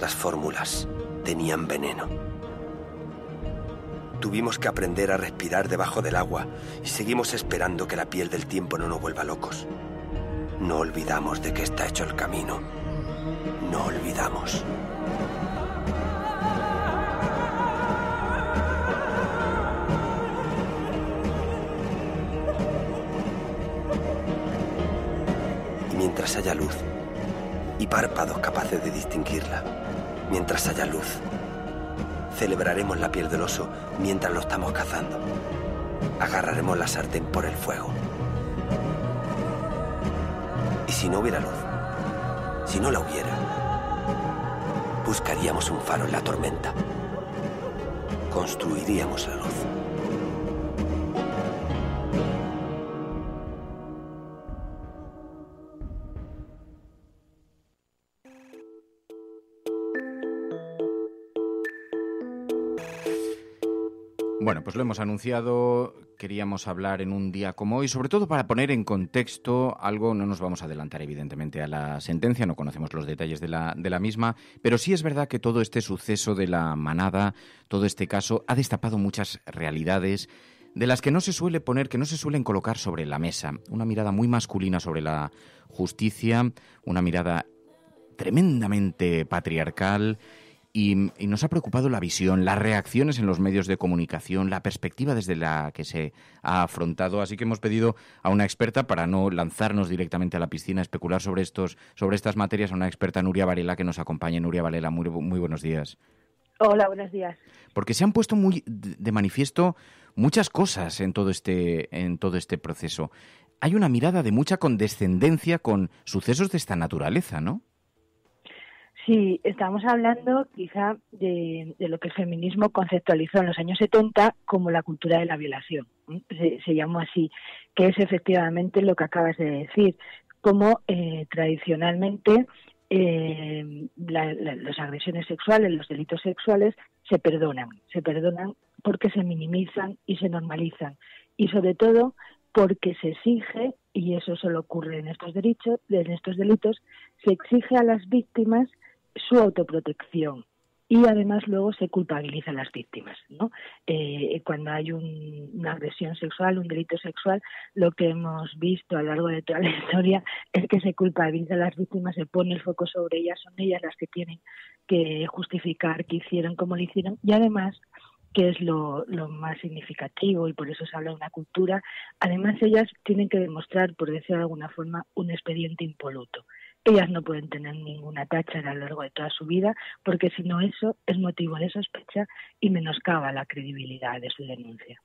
Speaker 3: Las fórmulas tenían veneno. Tuvimos que aprender a respirar debajo del agua y seguimos esperando que la piel del tiempo no nos vuelva locos. No olvidamos de que está hecho el camino. No olvidamos. Y mientras haya luz, y párpados capaces de distinguirla, mientras haya luz, Celebraremos la piel del oso mientras lo estamos cazando. Agarraremos la sartén por el fuego. ¿Y si no hubiera luz? Si no la hubiera, buscaríamos un faro en la tormenta. Construiríamos la luz.
Speaker 8: pues lo hemos anunciado, queríamos hablar en un día como hoy, sobre todo para poner en contexto algo, no nos vamos a adelantar evidentemente a la sentencia, no conocemos los detalles de la, de la misma, pero sí es verdad que todo este suceso de la manada, todo este caso, ha destapado muchas realidades de las que no se suele poner, que no se suelen colocar sobre la mesa. Una mirada muy masculina sobre la justicia, una mirada tremendamente patriarcal y, nos ha preocupado la visión, las reacciones en los medios de comunicación, la perspectiva desde la que se ha afrontado. Así que hemos pedido a una experta, para no lanzarnos directamente a la piscina, a especular sobre, estos, sobre estas materias, a una experta, Nuria Varela, que nos acompañe. Nuria Varela, muy, muy buenos días.
Speaker 4: Hola, buenos días.
Speaker 8: Porque se han puesto muy de manifiesto muchas cosas en todo este, en todo este proceso. Hay una mirada de mucha condescendencia con sucesos de esta naturaleza, ¿no?
Speaker 4: Sí, estamos hablando quizá de, lo que el feminismo conceptualizó en los años 70 como la cultura de la violación, ¿eh? se, llamó así, que es efectivamente lo que acabas de decir, como eh, tradicionalmente eh, las agresiones sexuales, los delitos sexuales se perdonan, se perdonan porque se minimizan y se normalizan y sobre todo porque se exige y eso solo ocurre en estos derechos, en estos delitos, se exige a las víctimas su autoprotección y además luego se culpabiliza a las víctimas. ¿no? Eh, cuando hay una agresión sexual, un delito sexual, lo que hemos visto a lo largo de toda la historia es que se culpabiliza a las víctimas, se pone el foco sobre ellas, son ellas las que tienen que justificar ...que hicieron, como lo hicieron y además que es lo, lo más significativo y por eso se habla de una cultura. Además, ellas tienen que demostrar, por decirlo de alguna forma, un expediente impoluto ellas no pueden tener ninguna tacha a lo largo de toda su vida, porque si no eso es motivo de sospecha y menoscaba la credibilidad de su denuncia.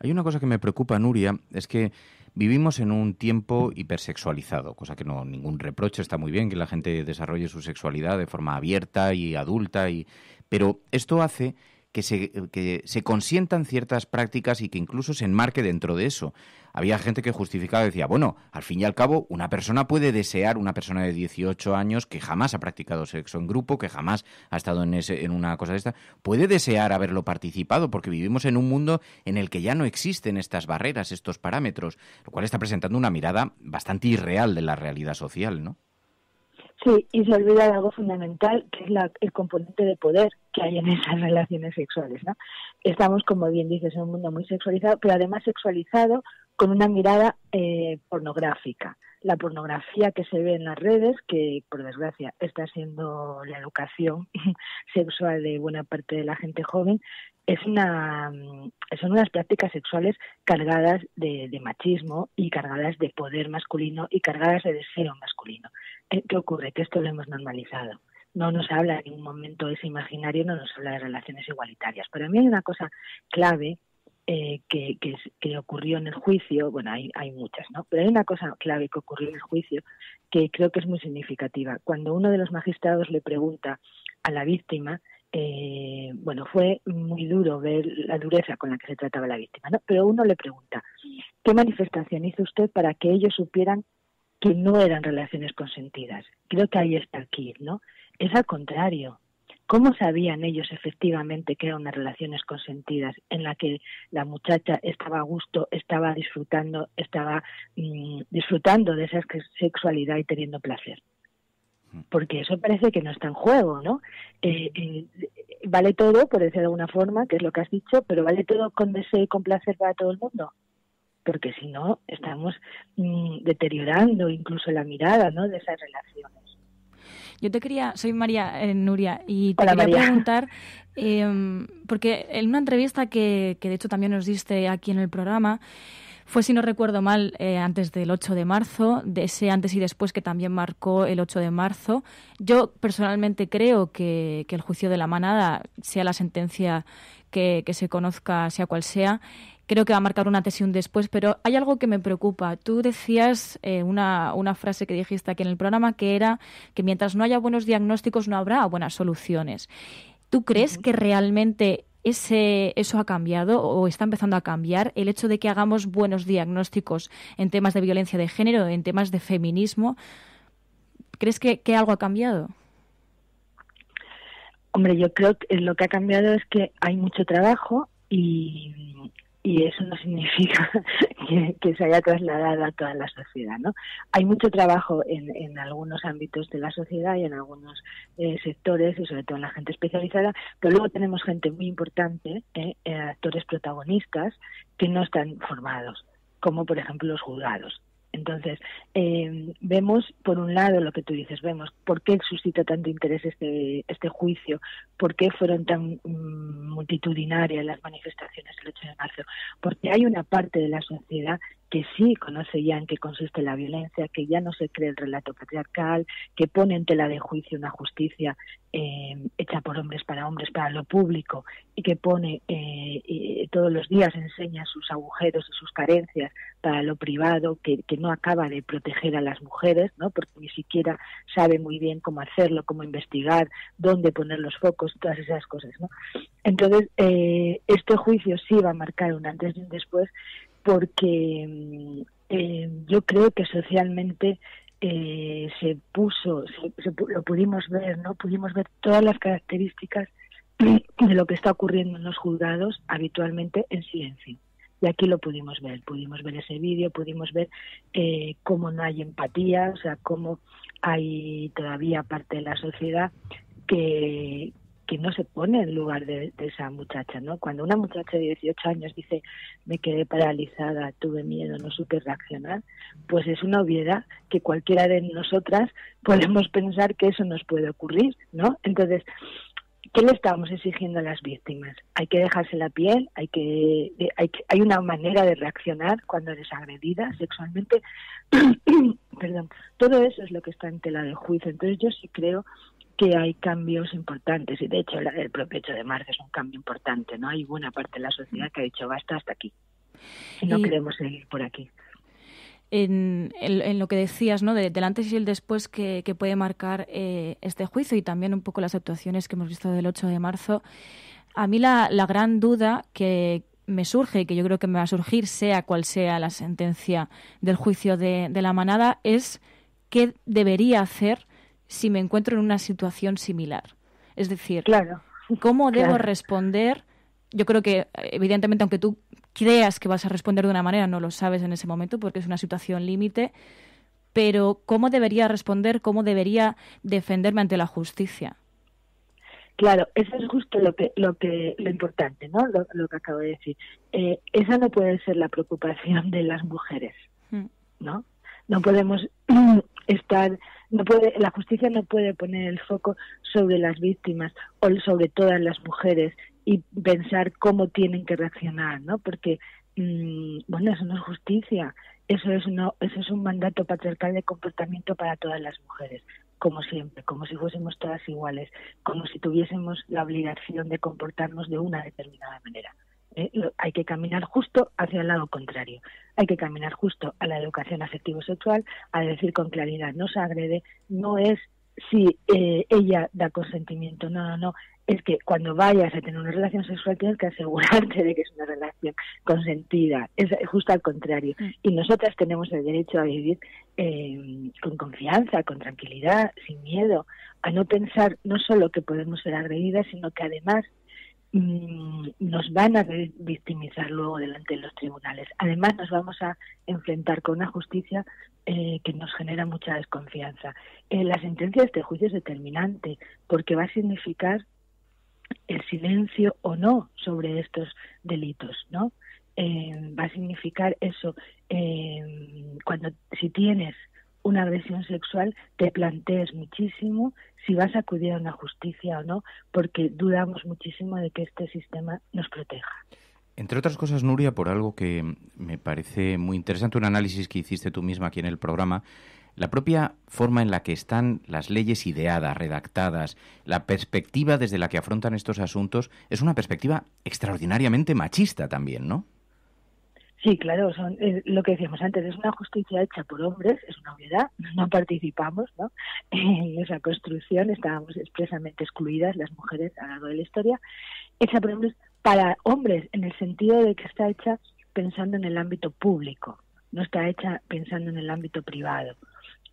Speaker 8: Hay una cosa que me preocupa, Nuria, es que vivimos en un tiempo hipersexualizado, cosa que no ningún reproche, está muy bien que la gente desarrolle su sexualidad de forma abierta y adulta y pero esto hace eh, que se, consientan ciertas prácticas y que incluso se enmarque dentro de eso. Había gente que justificaba, decía, bueno, al fin y al cabo, una persona puede desear, una persona de 18 años que jamás ha practicado sexo en grupo, que jamás ha estado en, ese, en una cosa de esta, puede desear haberlo participado, porque vivimos en un mundo en el que ya no existen estas barreras, estos parámetros, lo cual está presentando una mirada bastante irreal de la realidad social, ¿no?
Speaker 4: Sí, y se olvida de algo fundamental, que es el componente de poder que hay en esas relaciones sexuales. ¿no? Estamos, como bien dices, en un mundo muy sexualizado, pero además sexualizado con una mirada eh, pornográfica la pornografía que se ve en las redes, que por desgracia está siendo la educación sexual de buena parte de la gente joven, es una, mm, son unas prácticas sexuales cargadas de, machismo y cargadas de poder masculino y cargadas de deseo masculino. ¿Qué ocurre? Que esto lo hemos normalizado. No nos habla en ningún momento ese imaginario, no nos habla de relaciones igualitarias. a mí hay una cosa clave eh, que, ocurrió en el juicio, bueno, hay, hay muchas, ¿no? Pero hay una cosa clave que ocurrió en el juicio que creo que es muy significativa. Cuando uno de los magistrados le pregunta a la víctima, eh, bueno, fue muy duro ver la dureza con la que se trataba la víctima, ¿no? Pero uno le pregunta, ¿qué manifestación hizo usted para que ellos supieran que no eran relaciones consentidas? Creo que ahí está aquí, ¿no? Es al contrario, ¿Cómo sabían ellos efectivamente que eran unas relaciones consentidas en la que la muchacha estaba a gusto, estaba disfrutando, estaba mm, disfrutando de esa sexualidad y teniendo placer? Porque eso parece que no está en juego, ¿no? Eh, eh, vale todo, por decir de alguna forma, que es lo que has dicho, pero vale todo con deseo y con placer para todo el mundo. Porque si no, estamos mm, deteriorando incluso la mirada, De esas relaciones.
Speaker 9: Yo te quería, soy María eh, Nuria, y te quería preguntar, em, porque en una entrevista que, que de hecho también nos diste aquí en el programa, fue, si no recuerdo mal, eh, antes del 8 de marzo, de ese antes y después que también marcó el 8 de marzo. Yo personalmente creo que, el juicio de la manada, sea la sentencia que, que, se conozca, sea cual sea, creo que va a marcar una tesis un después, pero hay algo que me preocupa. Tú decías eh, una, una frase que dijiste aquí en el programa que era que mientras no haya buenos diagnósticos no habrá buenas soluciones. ¿Tú crees que realmente ese, eso ha cambiado o está empezando a cambiar el hecho de que hagamos buenos diagnósticos en temas de violencia de género, en temas de feminismo. ¿Crees que, que
Speaker 4: algo ha cambiado? Hombre, yo creo que lo que ha cambiado es que hay mucho trabajo y, y eso no significa que, se haya trasladado a toda la sociedad. ¿no? Hay mucho trabajo en, algunos ámbitos de la sociedad y en algunos eh, sectores, y sobre todo en la gente especializada, pero luego tenemos gente muy importante, ¿eh? Eh, actores protagonistas, que no están formados como por ejemplo los juzgados. Entonces, em, vemos, por un lado, lo que tú dices, vemos por qué suscita tanto interés este, este juicio, por qué fueron tan mm, multitudinarias las manifestaciones el 8 de marzo, porque hay una parte de la sociedad que sí conoce ya en qué consiste la violencia, que ya no se cree el relato patriarcal, que pone en tela de juicio una justicia eh, hecha por hombres para hombres, para lo público, y que pone eh, todos los días enseña sus agujeros y sus carencias para lo privado, que, no acaba de proteger a las mujeres, ¿no? porque ni siquiera sabe muy bien cómo hacerlo, cómo investigar, dónde poner los focos, todas esas cosas. ¿no? Entonces, eh, este juicio sí va a marcar un antes y un después, porque mm, eh, yo creo que socialmente eh, se puso, lo pudimos ver, ¿no? Pudimos ver todas las características de lo que está ocurriendo en los juzgados habitualmente en silencio. Y aquí lo pudimos ver, pudimos ver ese vídeo, pudimos ver eh, cómo no hay empatía, o sea, cómo hay todavía parte de la sociedad que, que no se pone en lugar de, esa muchacha, ¿no? Cuando una muchacha de 18 años dice, me quedé paralizada, tuve miedo, no supe reaccionar, pues es una obviedad que cualquiera de nosotras podemos pensar que eso nos puede ocurrir, ¿no? Entonces, ¿qué le estamos exigiendo a las víctimas? Hay que dejarse la piel, hay que, eh, hay, hay una manera de reaccionar cuando eres agredida sexualmente. Perdón, todo eso es lo que está en tela de juicio. Entonces yo sí creo que hay cambios importantes y de hecho el propio 8 de marzo es un cambio importante, ¿no? Hay buena parte de la sociedad que ha dicho basta hasta aquí. Y no queremos seguir por aquí.
Speaker 9: En, lo que decías, ¿no? del antes y el después que, puede marcar eh, este juicio y también un poco las actuaciones que hemos visto del 8 de marzo. A mí la, gran duda que me surge y que yo creo que me va a surgir, sea cual sea la sentencia del juicio de, de la manada, es qué debería hacer si me encuentro en una situación similar. Es decir, claro. ¿cómo debo responder? Yo creo que, evidentemente, aunque tú creas que vas a responder de una manera, no lo sabes en ese momento porque es una situación límite, pero ¿cómo debería responder? ¿Cómo debería defenderme ante la justicia?
Speaker 4: Claro, eso es justo lo que lo importante, ¿no? Lo, que acabo de decir. Eh, esa no puede ser la preocupación de las mujeres, mm. ¿no? No podemos estar no puede la justicia no puede poner el foco sobre las víctimas o sobre todas las mujeres y pensar cómo tienen que reaccionar no porque mm, bueno eso no es justicia eso es no eso es un mandato patriarcal de comportamiento para todas las mujeres como siempre, como si fuésemos todas iguales, como si tuviésemos la obligación de comportarnos de una determinada manera. Eh, hay que caminar justo hacia el lado contrario. Hay que caminar justo a la educación afectivo-sexual, a decir con claridad, no se agrede, no es si eh, ella da consentimiento, no, no, no, es que cuando vayas a tener una relación sexual tienes que asegurarte de que es una relación consentida, es justo al contrario. Mm. Y nosotras tenemos el derecho a vivir eh, con confianza, con tranquilidad, sin miedo, a no pensar no solo que podemos ser agredidas, sino que además Mm, nos van a victimizar luego delante de los tribunales. Además, nos vamos a enfrentar con una justicia eh, que nos genera mucha desconfianza. Eh, la sentencia de este juicio es determinante porque va a significar el silencio o no sobre estos delitos, ¿no? Eh, va a significar eso cuando si tienes una agresión sexual te plantees muchísimo si vas a acudir a una justicia o no, porque dudamos muchísimo de que este sistema nos proteja.
Speaker 8: Entre otras cosas, Nuria, por algo que me parece muy interesante, un análisis que hiciste tú misma aquí en el programa, la propia forma en la que están las leyes ideadas, redactadas, la perspectiva desde la que afrontan estos asuntos, es una perspectiva extraordinariamente machista también, ¿no?
Speaker 4: Sí, claro, son, lo que decíamos antes, es una justicia hecha por hombres, es una obviedad, no participamos ¿no? en esa construcción, estábamos expresamente excluidas las mujeres a lo largo de la historia, hecha por hombres para hombres, en el sentido de que está hecha pensando en el ámbito público, no está hecha pensando en el ámbito privado.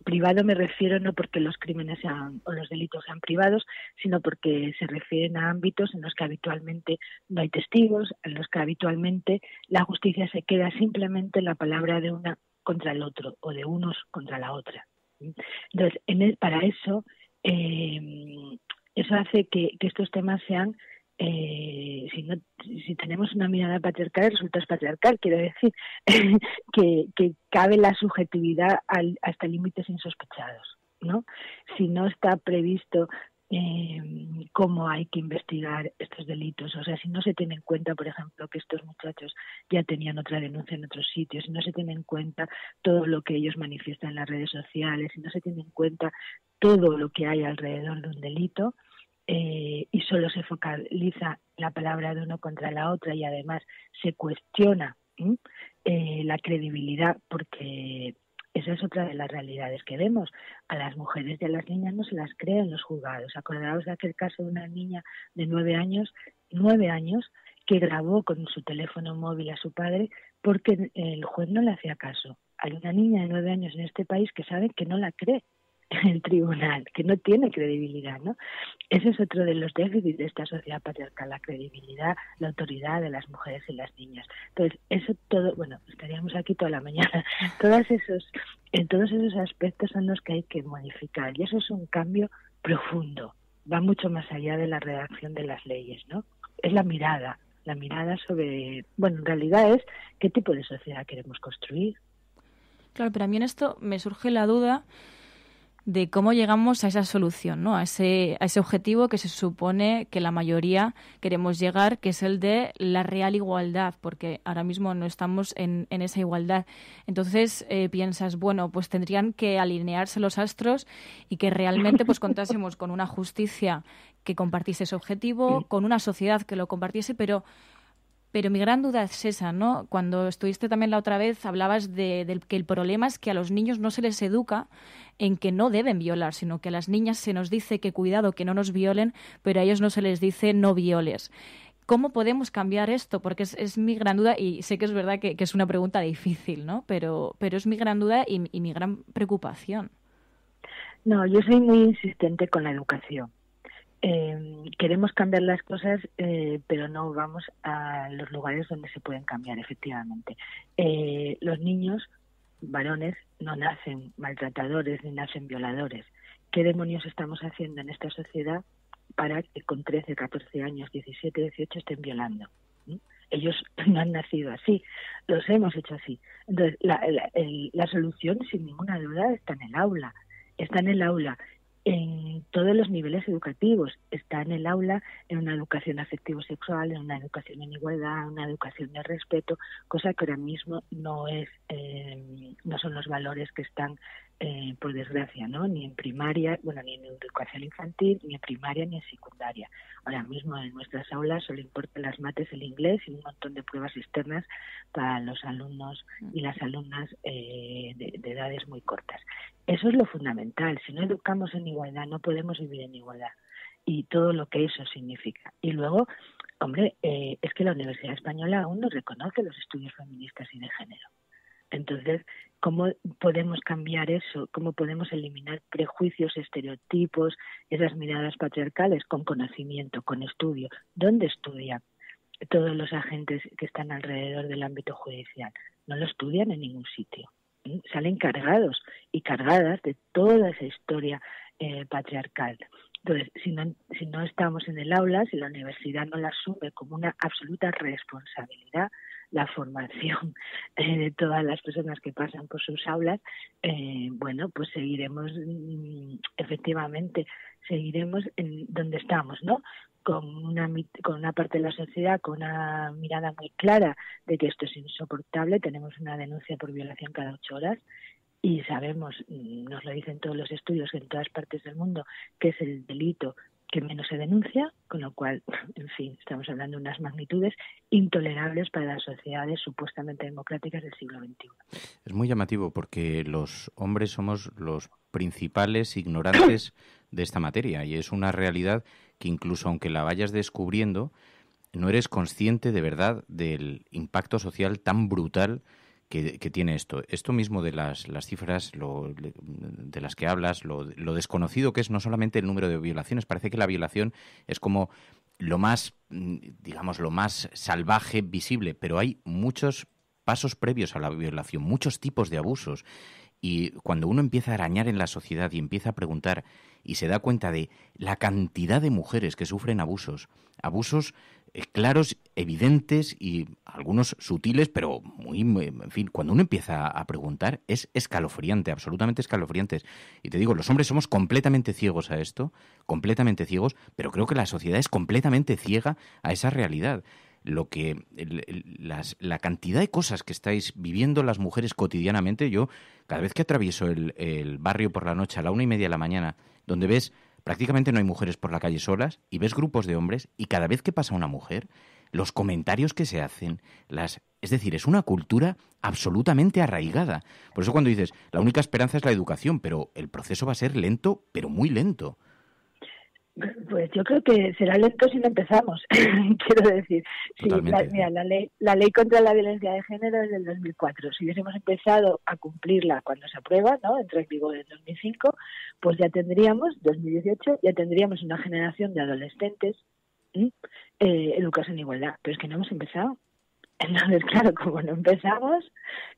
Speaker 4: Privado me refiero no porque los crímenes sean, o los delitos sean privados, sino porque se refieren a ámbitos en los que habitualmente no hay testigos, en los que habitualmente la justicia se queda simplemente la palabra de una contra el otro o de unos contra la otra. Entonces, en e, para eso, eh, eso hace que, que estos temas sean eh, si, si tenemos una mirada patriarcal, resulta patriarcal. Quiero decir que, que, cabe la subjetividad hasta límites insospechados. ¿no? Si no está previsto eh, cómo hay que investigar estos delitos. O sea, si no se tiene en cuenta, por ejemplo, que estos muchachos ya tenían otra denuncia en otros sitios, si no se tiene en cuenta todo lo que ellos manifiestan en las redes sociales, si no se tiene en cuenta todo lo que hay alrededor de un delito, eh, y solo se focaliza la palabra de uno contra la otra y además se cuestiona eh, la credibilidad porque esa es otra de las realidades que vemos. A las mujeres y a las niñas no se las creen los juzgados. Acordaos de aquel caso de una niña de nueve años, nueve años, que grabó con su teléfono móvil a su padre porque el juez no le hacía caso. Hay una niña de nueve años en este país que sabe que no la cree en el tribunal, que no tiene credibilidad, ¿no? Ese es otro de los déficits de esta sociedad patriarcal, la credibilidad, la autoridad de las mujeres y las niñas. Entonces, eso todo, bueno, estaríamos aquí toda la mañana. Todos esos, en todos esos aspectos son los que hay que modificar y eso es un cambio profundo, va mucho más allá de la redacción de las leyes, ¿no? Es la mirada, la mirada sobre, bueno, en realidad es qué tipo de sociedad queremos construir.
Speaker 9: Claro, pero a mí en esto me surge la duda de cómo llegamos a esa solución, ¿no? a, ese, a ese objetivo que se supone que la mayoría queremos llegar, que es el de la real igualdad, porque ahora mismo no estamos en, esa igualdad. Entonces eh, piensas, bueno, pues tendrían que alinearse los astros y que realmente pues contásemos con una justicia que compartiese ese objetivo, con una sociedad que lo compartiese, pero pero mi gran duda es esa, ¿no? Cuando estuviste también la otra vez, hablabas de, que el problema es que a los niños no se les educa en que no deben violar, sino que a las niñas se nos dice que cuidado, que no nos violen, pero a ellos no se les dice no violes. ¿Cómo podemos cambiar esto? Porque es, mi gran duda y sé que es verdad que, es una pregunta difícil, ¿no? Pero, pero es mi gran duda y mi gran preocupación.
Speaker 4: No, yo soy muy insistente con la educación. Em, queremos cambiar las cosas, eh, pero no vamos a los lugares donde se pueden cambiar, efectivamente. Eh, los niños varones no nacen maltratadores ni nacen violadores. ¿Qué demonios estamos haciendo en esta sociedad para que con 13, 14 años, 17, 18 estén violando? ¿Mm? Ellos no han nacido así, los hemos hecho así. Entonces, la, la solución, sin ninguna duda, está en el aula. Está en el aula en todos los niveles educativos. Está en el aula, en una educación afectivo-sexual, en una educación en igualdad, en una educación de respeto, cosa que ahora mismo no es, eh, no son los valores que están eh, por desgracia, ¿no? Ni en primaria, bueno, ni en educación infantil, ni en primaria, ni en secundaria. Ahora mismo en nuestras aulas solo importan las mates, el inglés y un montón de pruebas externas para los alumnos y las alumnas eh, de, edades muy cortas. Eso es lo fundamental. Si no educamos en igualdad, no podemos vivir en igualdad y todo lo que eso significa. Y luego, hombre, eh, es que la Universidad Española aún no reconoce los estudios feministas y de género. Entonces, cómo podemos cambiar eso, cómo podemos eliminar prejuicios, estereotipos, esas miradas patriarcales con conocimiento, con estudio. ¿Dónde estudian todos los agentes que están alrededor del ámbito judicial? No lo estudian en ningún sitio. ¿Mm? Salen cargados y cargadas de toda esa historia eh, patriarcal. Entonces, si no, si no estamos en el aula, si la universidad no la asume como una absoluta responsabilidad, la formación eh, de todas las personas que pasan por sus aulas, eh, bueno, pues seguiremos, mm, efectivamente, seguiremos en donde estamos, ¿no? Con una, con una parte de la sociedad con una mirada muy clara de que esto es insoportable, tenemos una denuncia por violación cada ocho horas y sabemos, mm, nos lo dicen todos los estudios en todas partes del mundo, que es el delito que menos se denuncia, con lo cual, en fin, estamos hablando de unas magnitudes intolerables para las sociedades supuestamente democráticas del siglo XXI.
Speaker 3: Es
Speaker 8: muy llamativo porque los hombres somos los principales ignorantes de esta materia y es una realidad que incluso aunque la vayas descubriendo, no eres consciente de verdad del impacto social tan brutal que, tiene esto. Esto mismo de las, las cifras de las que hablas, lo, lo desconocido que es no solamente el número de violaciones, parece que la violación es como lo más, mm, digamos, lo más salvaje visible, pero hay muchos pasos previos a la violación, muchos tipos de abusos. Y cuando uno empieza a arañar en la sociedad y empieza a preguntar y se da cuenta de la cantidad de mujeres que sufren abusos, abusos eh, claros, evidentes y algunos sutiles, pero muy, en fin, cuando uno empieza a preguntar es escalofriante, absolutamente escalofriante. Y te digo, los hombres somos completamente ciegos a esto, completamente ciegos, pero creo que la sociedad es completamente ciega a esa realidad. Lo que la cantidad de cosas que estáis viviendo las mujeres cotidianamente, yo cada vez que atravieso el barrio por la noche a la una y media de la mañana, donde ves prácticamente no hay mujeres por la calle solas y ves grupos de hombres y cada vez que pasa una mujer, los comentarios que se hacen, las es decir, es una cultura absolutamente arraigada. Por eso cuando dices, la única esperanza es la educación, pero el proceso va a ser lento, pero muy lento.
Speaker 4: Pues yo creo que será lento si no empezamos, quiero decir.
Speaker 3: la, mira,
Speaker 4: la ley, la ley contra la violencia de género es del 2004. Si hubiésemos empezado a cumplirla cuando se aprueba, ¿no? en vigor en 2005, pues ya tendríamos, 2018, ya tendríamos una generación de adolescentes eh, educados en igualdad. Pero es que no hemos empezado. Entonces, claro, como no empezamos,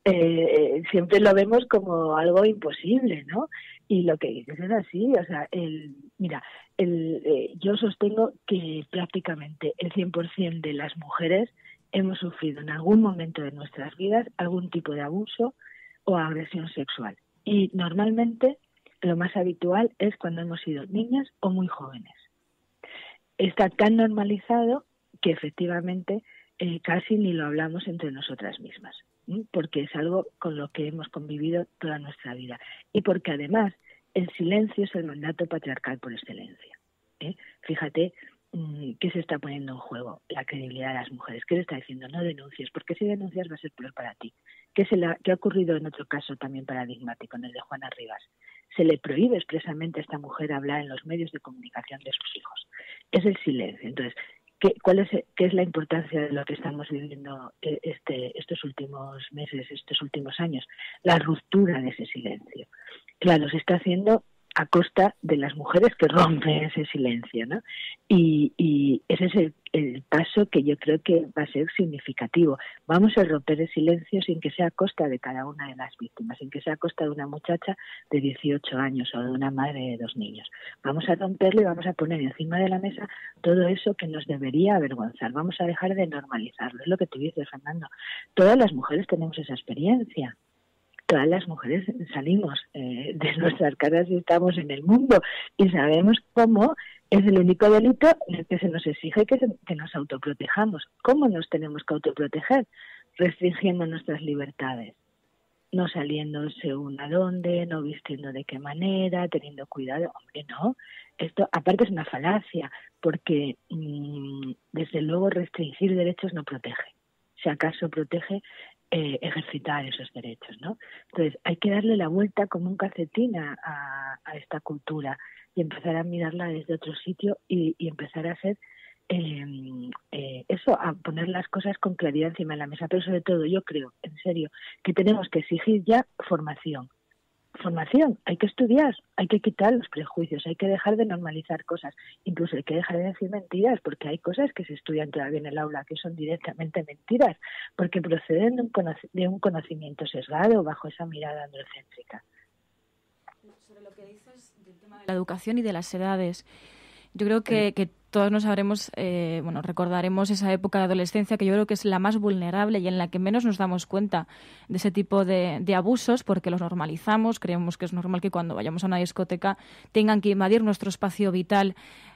Speaker 4: eh, siempre lo vemos como algo imposible, ¿no? Y lo que dices es así, o sea, el, mira, eh, yo sostengo que prácticamente el 100% de las mujeres hemos sufrido en algún momento de nuestras vidas algún tipo de abuso o agresión sexual. Y normalmente lo más habitual es cuando hemos sido niñas o muy jóvenes. Está tan normalizado que efectivamente eh, casi ni lo hablamos entre nosotras mismas, porque es algo con lo que hemos convivido toda nuestra vida y porque además el silencio es el mandato patriarcal por excelencia. ¿eh? Fíjate mm, qué se está poniendo en juego, la credibilidad de las mujeres, qué le está diciendo, no denuncias... porque si denuncias va a ser peor para ti. ¿Qué, se ¿Qué ha ocurrido en otro caso también paradigmático, en el de Juana Rivas? se le prohíbe expresamente a esta mujer hablar en los medios de comunicación de sus hijos. Es el silencio. Entonces, qué, cuál es, qué es la importancia de lo que estamos viviendo eh, este, estos últimos meses, estos últimos años, la ruptura de ese silencio. Claro, se está haciendo a costa de las mujeres que rompen ese silencio, ¿no? Y, ese es el, el, paso que yo creo que va a ser significativo. Vamos a romper el silencio sin que sea a costa de cada una de las víctimas, sin que sea a costa de una muchacha de 18 años o de una madre de dos niños. Vamos a romperlo y vamos a poner encima de la mesa todo eso que nos debería avergonzar. Vamos a dejar de normalizarlo. Es lo que tú dices, Fernando. Todas las mujeres tenemos esa experiencia todas las mujeres salimos eh, de nuestras casas y estamos en el mundo y sabemos cómo es el único delito en el que se nos exige que, nos autoprotejamos. ¿Cómo nos tenemos que autoproteger? Restringiendo nuestras libertades, no saliéndose una dónde, no vistiendo de qué manera, teniendo cuidado. Hombre, no. Esto, aparte, es una falacia, porque mm, desde luego restringir derechos no protege si acaso protege eh, ejercitar esos derechos, ¿no? Entonces hay que darle la vuelta como un calcetín a, esta cultura y empezar a mirarla desde otro sitio y, empezar a hacer eh, eh, eso, a poner las cosas con claridad encima de la mesa. Pero sobre todo, yo creo, en serio, que tenemos que exigir ya formación, hay que estudiar, hay que quitar los prejuicios, hay que dejar de normalizar cosas, incluso hay que dejar de decir mentiras, porque hay cosas que se estudian todavía en el aula que son directamente mentiras, porque proceden de un, conocimiento sesgado bajo esa mirada
Speaker 9: androcéntrica. Sobre lo que dices del tema de la
Speaker 4: educación y de las
Speaker 9: edades, yo creo que todos nos sabremos, eh, bueno, recordaremos esa época de adolescencia que yo creo que es la más vulnerable y en la que menos nos damos cuenta de ese tipo de, de, abusos porque los normalizamos, creemos que es normal que cuando vayamos a una discoteca tengan que invadir nuestro espacio vital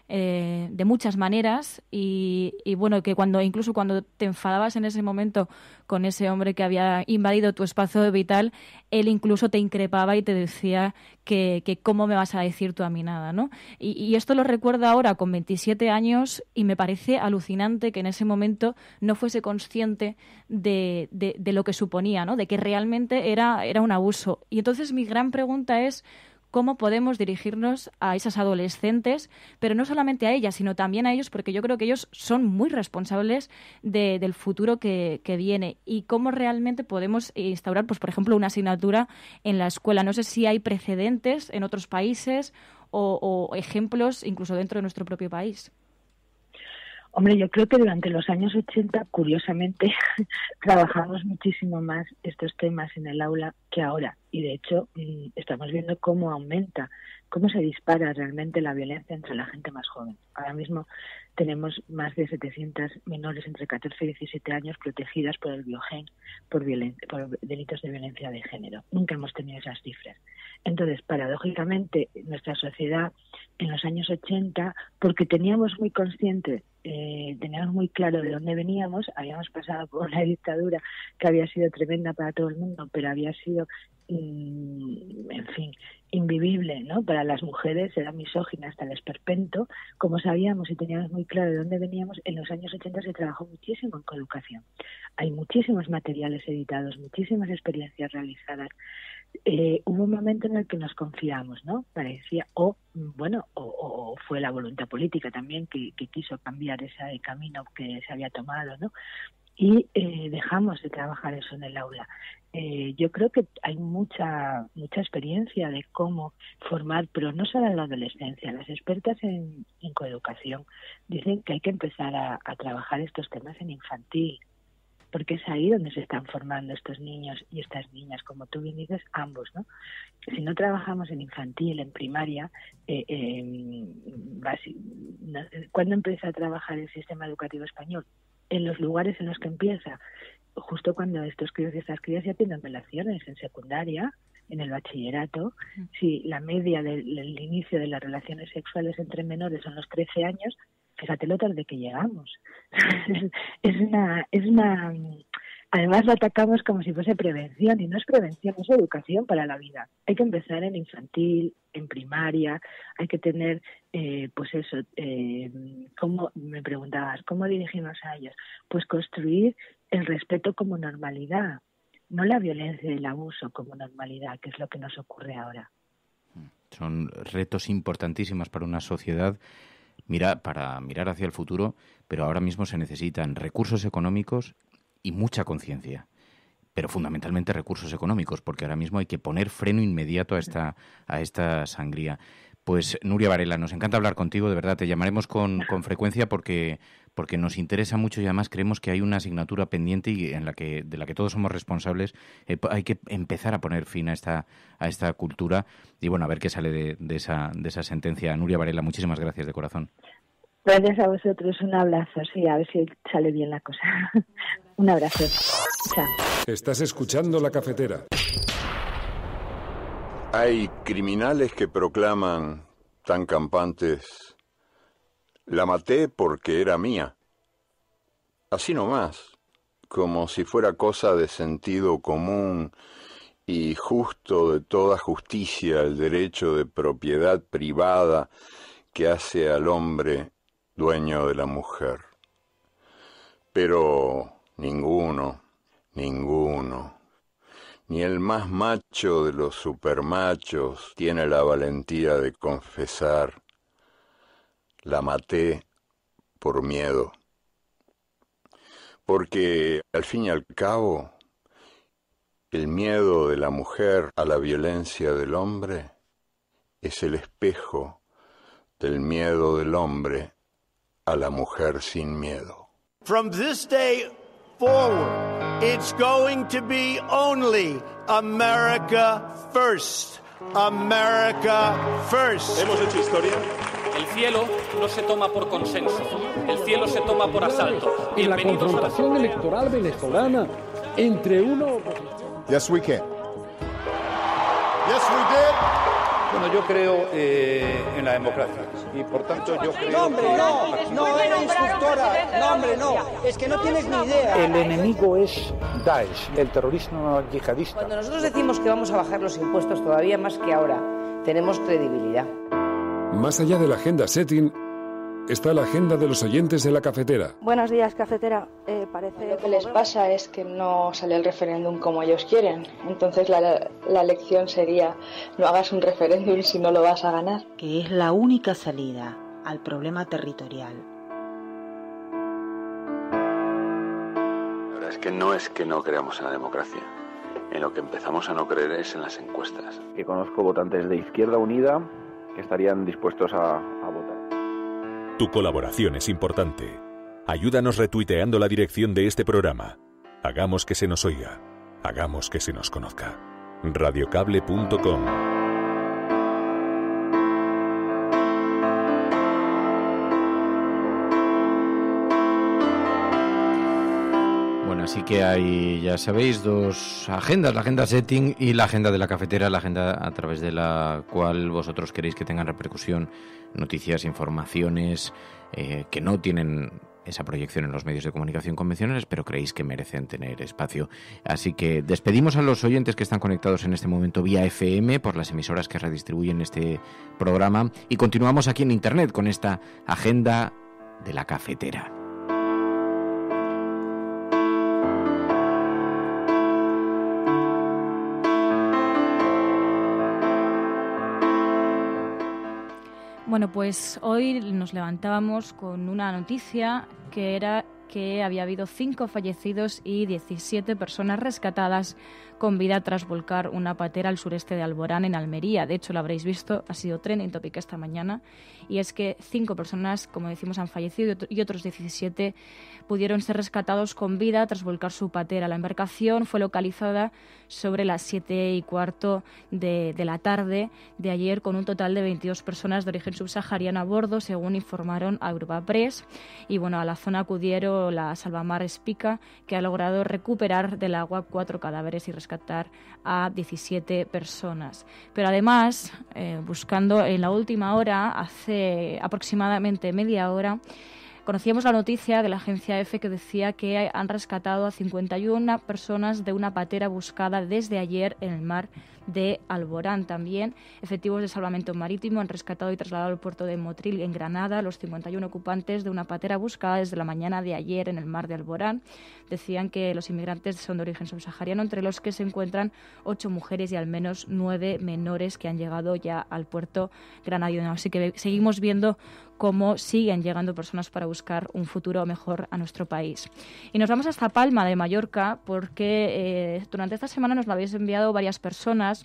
Speaker 9: eh, de muchas maneras y, bueno, que cuando incluso cuando te enfadabas en ese momento con ese hombre que había invadido tu espacio vital, él incluso te increpaba y te decía que, cómo me vas a decir tú a mí nada, ¿no? Y, esto lo recuerdo ahora con 27 años y me parece alucinante que en ese momento no fuese consciente de, de, lo que suponía, ¿no? De que realmente era, era un abuso. Y entonces mi gran pregunta es cómo podemos dirigirnos a esas adolescentes, pero no solamente a ellas, sino también a ellos, porque yo creo que ellos son muy responsables del futuro que, viene y cómo realmente podemos instaurar, pues, por ejemplo, una asignatura en la escuela. No sé si hay precedentes en otros países o ejemplos incluso dentro de nuestro propio país.
Speaker 4: Hombre, yo creo que durante los años 80, curiosamente, trabajamos muchísimo más estos temas en el aula que ahora. Y de hecho, mm, estamos viendo cómo aumenta, cómo se dispara realmente la violencia entre la gente más joven. Ahora mismo tenemos más de 700 menores entre 14 y 17 años protegidas por el biogen por, por delitos de violencia de género. Nunca hemos tenido esas cifras. Entonces, paradójicamente, nuestra sociedad en los años 80, porque teníamos muy consciente eh, teníamos muy claro de dónde veníamos, habíamos pasado por una dictadura que había sido tremenda para todo el mundo, pero había sido, mm, en fin, invivible, ¿no? Para las mujeres era misógina hasta el esperpento. Como sabíamos y teníamos muy claro de dónde veníamos, en los años 80 se trabajó muchísimo en coeducación. Hay muchísimos materiales editados, muchísimas experiencias realizadas, eh, hubo un momento en el que nos confiamos, ¿no? Parecía, o bueno, o, fue la voluntad política también que, quiso cambiar ese camino que se había tomado, ¿no? Y eh, dejamos de trabajar eso en el aula. Eh, yo creo que hay mucha mucha experiencia de cómo formar, pero no solo en la adolescencia. Las expertas en, coeducación dicen que hay que empezar a trabajar estos temas en infantil, porque es ahí donde se están formando estos niños y estas niñas, como tú bien dices, ambos, ¿no? Si no trabajamos en infantil, en primaria, eh, ¿cuándo empieza a trabajar el sistema educativo español? En los lugares en los que empieza, justo cuando estos críos y estas crías ya tienen relaciones, en secundaria, en el bachillerato, mm. si la media del, inicio de las relaciones sexuales entre menores son los 13 años, fíjate lo tarde que llegamos. es una, es una además lo atacamos como si fuese prevención y no es prevención, es educación para la vida. Hay que empezar en infantil, en primaria, hay que tener, eh, pues eso, eh, ¿cómo me preguntabas, cómo dirigimos a ellos? Pues construir el respeto como normalidad, no la violencia y el abuso como normalidad, que es lo que nos ocurre ahora.
Speaker 8: Son retos importantísimos para una sociedad mira, para mirar hacia el futuro, pero ahora mismo se necesitan recursos económicos y mucha conciencia. Pero fundamentalmente recursos económicos, porque ahora mismo hay que poner freno inmediato a esta, a esta sangría. Pues Nuria Varela, nos encanta hablar contigo, de verdad, te llamaremos con, frecuencia porque, porque nos interesa mucho y además creemos que hay una asignatura pendiente y en la que, de la que todos somos responsables. Eh, hay que empezar a poner fin a esta, a esta cultura y bueno, a ver qué sale de, esa, de esa sentencia. Nuria Varela, muchísimas gracias de corazón.
Speaker 4: Gracias a vosotros, un abrazo, sí, a ver si sale bien la cosa. un abrazo.
Speaker 1: Estás escuchando la cafetera.
Speaker 2: Hay criminales que proclaman, tan campantes, la maté porque era mía. Así nomás, como si fuera cosa de sentido común y justo de toda justicia el derecho de propiedad privada que hace al hombre dueño de la mujer. Pero ninguno, ninguno, ni el más macho de los supermachos tiene la valentía de confesar, la maté por miedo. Porque al fin y al cabo, el miedo de la mujer a la violencia del hombre es el espejo del miedo del hombre a la mujer sin miedo.
Speaker 5: From this day forward. It's going to be only America
Speaker 3: first. America first. Hemos hecho historia.
Speaker 6: El cielo no se toma por consenso, el cielo se toma por asalto.
Speaker 3: Y la
Speaker 1: confrontación electoral venezolana entre uno. Yes, we can.
Speaker 2: Yes, we did yo creo eh, en la democracia y por tanto yo No, hombre, no,
Speaker 3: no era instructora. No, hombre, no.
Speaker 5: Es que no tienes ni idea. El
Speaker 1: enemigo es Daesh, el terrorismo yihadista. Cuando
Speaker 5: nosotros decimos que vamos a bajar los impuestos todavía más que ahora, tenemos credibilidad.
Speaker 1: Más allá de la agenda setting, está la agenda de los oyentes de la cafetera.
Speaker 4: Buenos días, cafetera. Eh, parece... Lo que les pasa es que no sale el referéndum como ellos quieren. Entonces la, la lección sería, no hagas un referéndum si no lo vas a ganar. Que es la única salida al problema territorial.
Speaker 2: La verdad es que no es que no creamos en la democracia. En lo que empezamos a no creer
Speaker 1: es en las encuestas. Que conozco votantes de Izquierda Unida que estarían dispuestos a votar tu colaboración es importante. Ayúdanos retuiteando la dirección de este programa. Hagamos que se nos oiga. Hagamos que se nos conozca. Radiocable.com
Speaker 8: Así que hay, ya sabéis, dos agendas, la agenda setting y la agenda de la cafetera, la agenda a través de la cual vosotros queréis que tengan repercusión, noticias, informaciones eh, que no tienen esa proyección en los medios de comunicación convencionales, pero creéis que merecen tener espacio. Así que despedimos a los oyentes que están conectados en este momento vía FM por las emisoras que redistribuyen este programa y continuamos aquí en Internet con esta agenda de la cafetera.
Speaker 9: Bueno, pues hoy nos levantábamos con una noticia que era que había habido cinco fallecidos y 17 personas rescatadas con vida tras volcar una patera al sureste de Alborán, en Almería. De hecho, lo habréis visto, ha sido en topic esta mañana. Y es que cinco personas, como decimos, han fallecido y otros 17 pudieron ser rescatados con vida tras volcar su patera. La embarcación fue localizada sobre las 7 y cuarto de, de la tarde de ayer con un total de 22 personas de origen subsahariano a bordo, según informaron a Europa Press. Y bueno, a la zona acudieron la Salvamar Espica, que ha logrado recuperar del agua cuatro cadáveres y rescatar a 17 personas. Pero además, eh, buscando en la última hora, hace aproximadamente media hora, conocíamos la noticia de la agencia EFE que decía que han rescatado a 51 personas de una patera buscada desde ayer en el mar de Alborán también. Efectivos de salvamento marítimo han rescatado y trasladado al puerto de Motril, en Granada, los 51 ocupantes de una patera buscada desde la mañana de ayer en el mar de Alborán. Decían que los inmigrantes son de origen subsahariano, entre los que se encuentran ocho mujeres y al menos nueve menores que han llegado ya al puerto granadino. Así que seguimos viendo cómo siguen llegando personas para buscar un futuro mejor a nuestro país. Y nos vamos hasta Palma de Mallorca porque eh, durante esta semana nos lo habéis enviado varias personas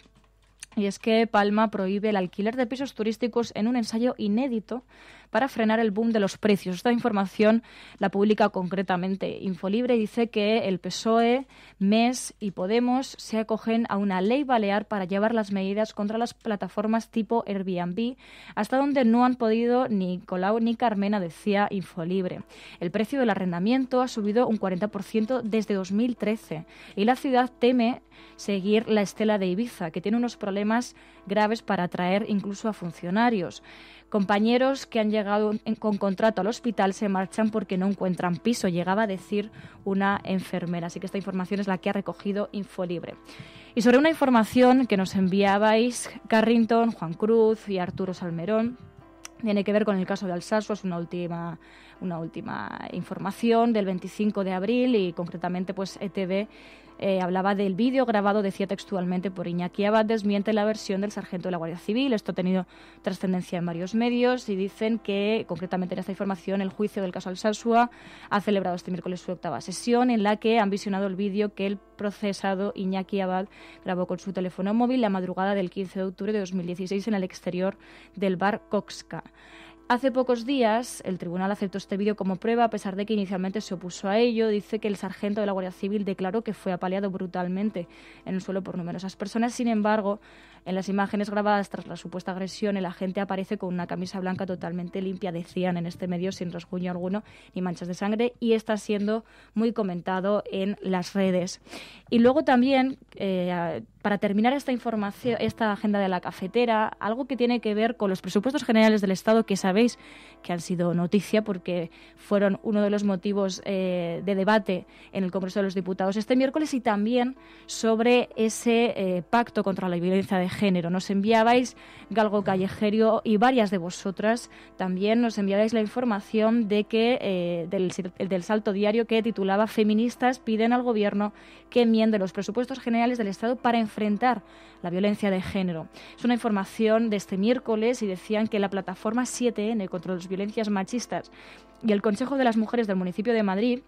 Speaker 9: y es que Palma prohíbe el alquiler de pisos turísticos en un ensayo inédito para frenar el boom de los precios. Esta información la publica concretamente Infolibre y dice que el PSOE, MES y Podemos se acogen a una ley balear para llevar las medidas contra las plataformas tipo Airbnb, hasta donde no han podido ni Colau ni Carmena, decía Infolibre. El precio del arrendamiento ha subido un 40% desde 2013 y la ciudad teme seguir la estela de Ibiza, que tiene unos problemas graves para atraer incluso a funcionarios. Compañeros que han llegado con contrato al hospital se marchan porque no encuentran piso, llegaba a decir una enfermera. Así que esta información es la que ha recogido Infolibre. Y sobre una información que nos enviabais Carrington, Juan Cruz y Arturo Salmerón, tiene que ver con el caso de Alsasua, es una última, una última información del 25 de abril y concretamente pues ETV eh, hablaba del vídeo grabado, decía textualmente por Iñaki Abad, desmiente la versión del sargento de la Guardia Civil. Esto ha tenido trascendencia en varios medios y dicen que, concretamente en esta información, el juicio del caso Alsasua ha celebrado este miércoles su octava sesión en la que han visionado el vídeo que el procesado Iñaki Abad grabó con su teléfono móvil la madrugada del 15 de octubre de 2016 en el exterior del bar Coxca. Hace pocos días el tribunal aceptó este vídeo como prueba a pesar de que inicialmente se opuso a ello. Dice que el sargento de la Guardia Civil declaró que fue apaleado brutalmente en el suelo por numerosas personas. Sin embargo, en las imágenes grabadas tras la supuesta agresión, el agente aparece con una camisa blanca totalmente limpia, decían en este medio, sin rasguño alguno ni manchas de sangre, y está siendo muy comentado en las redes. Y luego también, eh, para terminar esta información, esta agenda de la cafetera, algo que tiene que ver con los presupuestos generales del Estado que sabemos que han sido noticia porque fueron uno de los motivos eh, de debate en el Congreso de los Diputados este miércoles y también sobre ese eh, pacto contra la violencia de género. Nos enviabais, Galgo Callejerio y varias de vosotras también nos enviabais la información de que, eh, del, del salto diario que titulaba Feministas piden al Gobierno que enmiende los presupuestos generales del Estado para enfrentar la violencia de género. Es una información de este miércoles y decían que la plataforma 7 contra las violencias machistas y el Consejo de las Mujeres del municipio de Madrid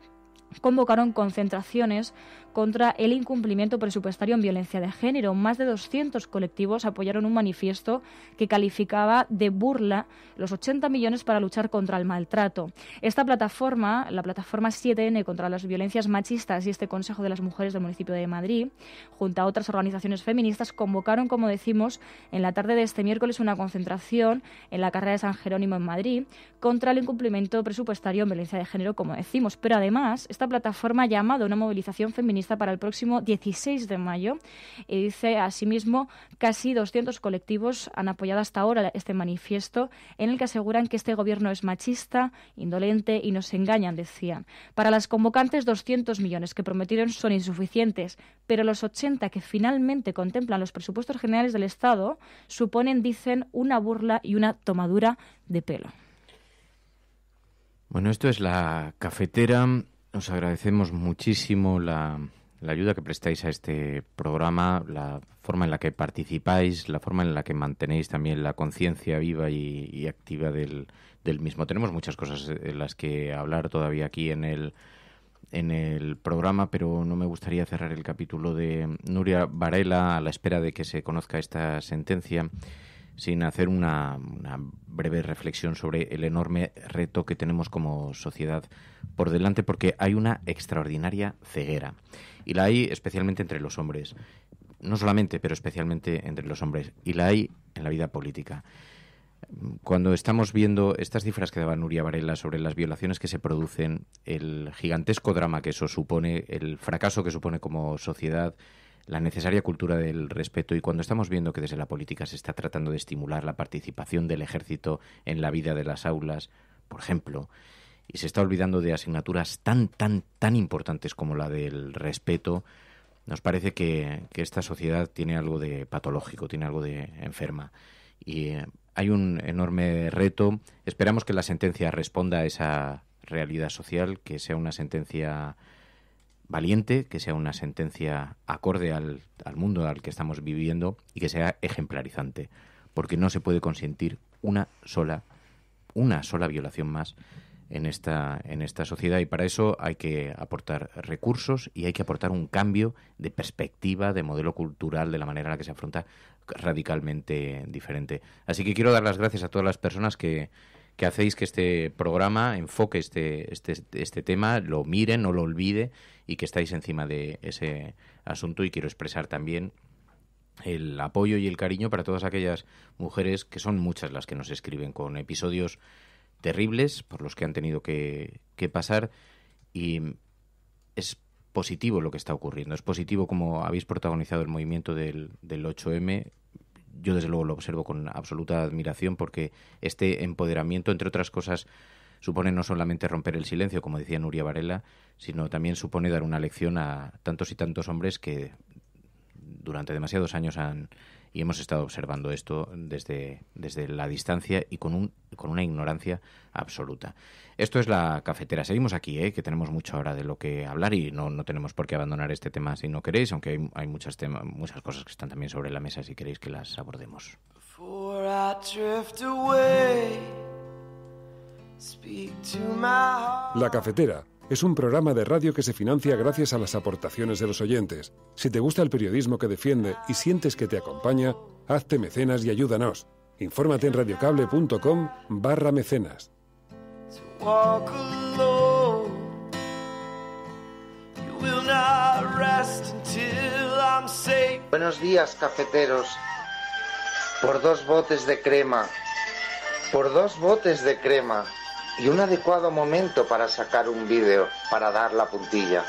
Speaker 9: convocaron concentraciones contra el incumplimiento presupuestario en violencia de género. Más de 200 colectivos apoyaron un manifiesto que calificaba de burla los 80 millones para luchar contra el maltrato. Esta plataforma, la plataforma 7N contra las violencias machistas y este Consejo de las Mujeres del municipio de Madrid, junto a otras organizaciones feministas, convocaron, como decimos, en la tarde de este miércoles una concentración en la carrera de San Jerónimo en Madrid contra el incumplimiento presupuestario en violencia de género, como decimos. Pero además, esta plataforma ha llamado a una movilización feminista Está para el próximo 16 de mayo y dice asimismo casi 200 colectivos han apoyado hasta ahora este manifiesto en el que aseguran que este gobierno es machista, indolente y nos engañan, decían. Para las convocantes 200 millones que prometieron son insuficientes, pero los 80 que finalmente contemplan los presupuestos generales del Estado suponen, dicen, una burla y una tomadura de pelo.
Speaker 8: Bueno, esto es la cafetera os agradecemos muchísimo la, ayuda que prestáis a este programa, la forma en la que participáis, la forma en la que mantenéis también la conciencia viva y, activa del, mismo. Tenemos muchas cosas en eh, las que hablar todavía aquí en el, en el programa, pero no me gustaría cerrar el capítulo de Nuria Varela a la espera de que se conozca esta sentencia sin hacer una, breve reflexión sobre el enorme reto que tenemos como sociedad por delante, porque hay una extraordinaria ceguera. Y la hay especialmente entre los hombres. No solamente, pero especialmente entre los hombres. Y la hay en la vida política. Cuando estamos viendo estas cifras que daba Nuria Varela sobre las violaciones que se producen, el gigantesco drama que eso supone, el fracaso que supone como sociedad, la necesaria cultura del respeto y cuando estamos viendo que desde la política se está tratando de estimular la participación del ejército en la vida de las aulas, por ejemplo, y se está olvidando de asignaturas tan, tan, tan importantes como la del respeto, nos parece que, esta sociedad tiene algo de patológico, tiene algo de enferma. Y eh, hay un enorme reto. Esperamos que la sentencia responda a esa realidad social, que sea una sentencia valiente, que sea una sentencia acorde al, mundo al que estamos viviendo y que sea ejemplarizante, porque no se puede consentir una sola, una sola violación más en esta, en esta sociedad y para eso hay que aportar recursos y hay que aportar un cambio de perspectiva, de modelo cultural, de la manera en la que se afronta radicalmente diferente. Así que quiero dar las gracias a todas las personas que, que hacéis que este programa enfoque este, este, este, tema, lo mire, no lo olvide y que estáis encima de ese asunto. Y quiero expresar también el apoyo y el cariño para todas aquellas mujeres, que son muchas las que nos escriben con episodios terribles por los que han tenido que, pasar y es positivo lo que está ocurriendo. Es positivo como habéis protagonizado el movimiento del, del 8M, yo desde luego lo observo con absoluta admiración porque este empoderamiento, entre otras cosas, supone no solamente romper el silencio, como decía Nuria Varela, sino también supone dar una lección a tantos y tantos hombres que durante demasiados años han y hemos estado observando esto desde, desde la distancia y con, un, con una ignorancia absoluta. Esto es la cafetera. Seguimos aquí, ¿eh? que tenemos mucho ahora de lo que hablar y no, no tenemos por qué abandonar este tema si no queréis, aunque hay, muchas, muchas cosas que están también sobre la mesa si queréis que las abordemos.
Speaker 1: La cafetera es un programa de radio que se financia gracias a las aportaciones de los oyentes. Si te gusta el periodismo que defiende y sientes que te acompaña, hazte mecenas y ayúdanos. Infórmate en radiocable.com barra mecenas.
Speaker 8: Buenos días, cafeteros. Por dos botes de crema. Por dos botes de crema y un adecuado momento para sacar un vídeo, para dar la puntilla.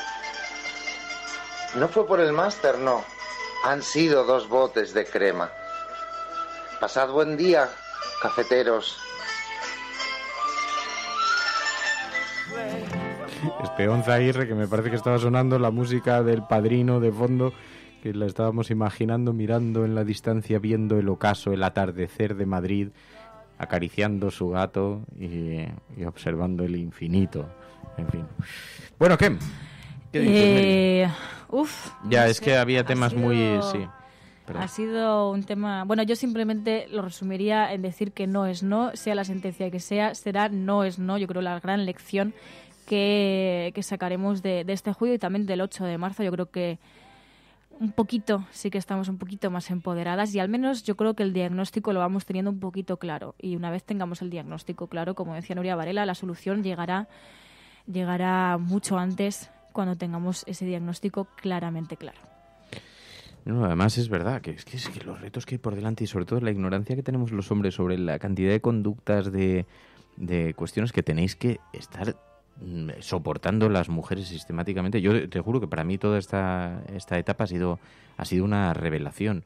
Speaker 8: No fue por el máster, no. Han sido dos botes de crema. Pasad buen día, cafeteros. Espeonza irre que me parece que estaba sonando la música del padrino de fondo, que la estábamos imaginando mirando en la distancia, viendo el ocaso, el atardecer de Madrid acariciando su gato y, observando el infinito. En fin. Bueno, ¿qué? ¿Qué
Speaker 9: eh, uf. Ya, es que había temas muy. Ha sido un tema. Bueno, yo simplemente lo resumiría en decir que no es no, sea la sentencia que sea, será no es no. Yo creo la gran lección que, sacaremos de, de este juicio y también del 8 de marzo. Yo creo que un poquito, sí que estamos un poquito más empoderadas y al menos yo creo que el diagnóstico lo vamos teniendo un poquito claro. Y una vez tengamos el diagnóstico claro, como decía Nuria Varela, la solución llegará, llegará mucho antes cuando tengamos ese diagnóstico claramente claro.
Speaker 8: No, además es verdad que es, que los retos que hay por delante y sobre todo la ignorancia que tenemos los hombres sobre la cantidad de conductas, de, de cuestiones que tenéis que estar Mm, soportando las mujeres sistemáticamente. Yo te juro que para mí toda esta, etapa ha sido, ha sido una revelación.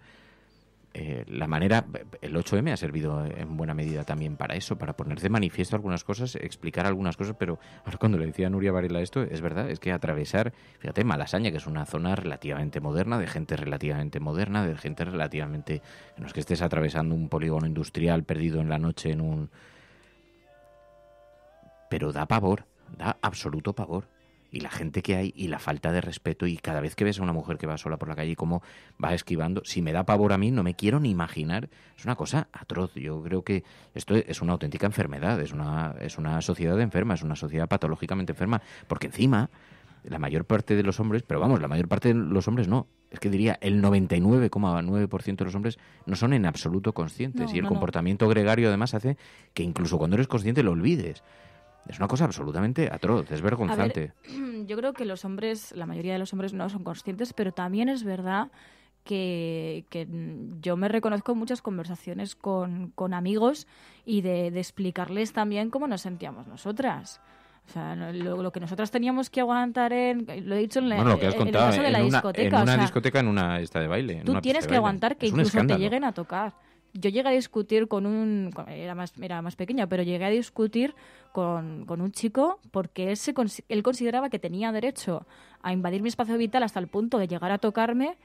Speaker 8: Eh, la manera, el 8M ha servido en buena medida también para eso, para poner de manifiesto algunas cosas, explicar algunas cosas, pero ahora cuando le decía a Nuria Varela esto, es verdad, es que atravesar, fíjate, Malasaña, que es una zona relativamente moderna, de gente relativamente moderna, de gente relativamente, no es que estés atravesando un polígono industrial perdido en la noche en un... Pero da pavor, da absoluto pavor. Y la gente que hay y la falta de respeto y cada vez que ves a una mujer que va sola por la calle y cómo va esquivando, si me da pavor a mí no me quiero ni imaginar. Es una cosa atroz. Yo creo que esto es una auténtica enfermedad, es una, es una sociedad enferma, es una sociedad patológicamente enferma, porque encima la mayor parte de los hombres, pero vamos, la mayor parte de los hombres no, es que diría el 99,9% de los hombres no son en absoluto conscientes y el comportamiento gregario además hace que incluso cuando eres consciente lo olvides. Es una cosa absolutamente atroz, es vergonzante.
Speaker 9: yo creo que los hombres, la mayoría de los hombres no son conscientes, pero también es verdad que, que, yo me reconozco en muchas conversaciones con, con amigos y de, de, explicarles también cómo nos sentíamos nosotras. O sea, lo, que nosotras teníamos que aguantar en, lo he dicho en, la, lo que has contado, de en la una, discoteca. En una discoteca,
Speaker 8: en una esta de baile. tú tienes que aguantar que incluso te lleguen
Speaker 9: a tocar yo llegué a discutir con un, era más, era más pequeña, pero llegué a discutir con, un chico porque él, se, él consideraba que tenía derecho a invadir mi espacio vital hasta el punto de llegar a tocarme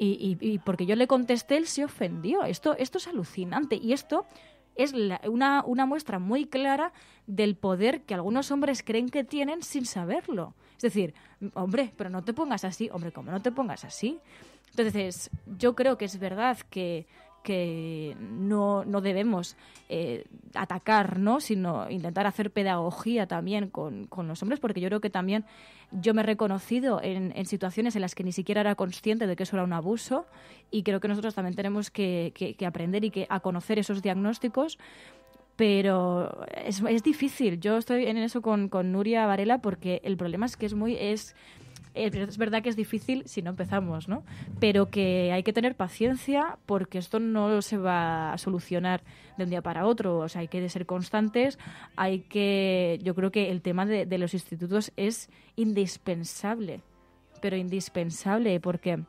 Speaker 9: y, porque yo le contesté, él se ofendió. Esto, esto es alucinante y esto es una, una muestra muy clara del poder que algunos hombres creen que tienen sin saberlo. Es decir, hombre, pero no te pongas así, hombre, ¿cómo no te pongas así? Entonces, yo creo que es verdad que que no, no debemos eh, atacar, ¿no? sino intentar hacer pedagogía también con, con, los hombres, porque yo creo que también yo me he reconocido en, en, situaciones en las que ni siquiera era consciente de que eso era un abuso y creo que nosotros también tenemos que, que, que aprender y que, a conocer esos diagnósticos pero es, es, difícil. Yo estoy en eso con, con, Nuria Varela porque el problema es que es muy... Es, eh, es verdad que es difícil si no empezamos, ¿no? Pero que hay que tener paciencia porque esto no se va a solucionar de un día para otro. hay que ser constantes, hay que... Yo creo que el tema de, los institutos es indispensable, pero indispensable porque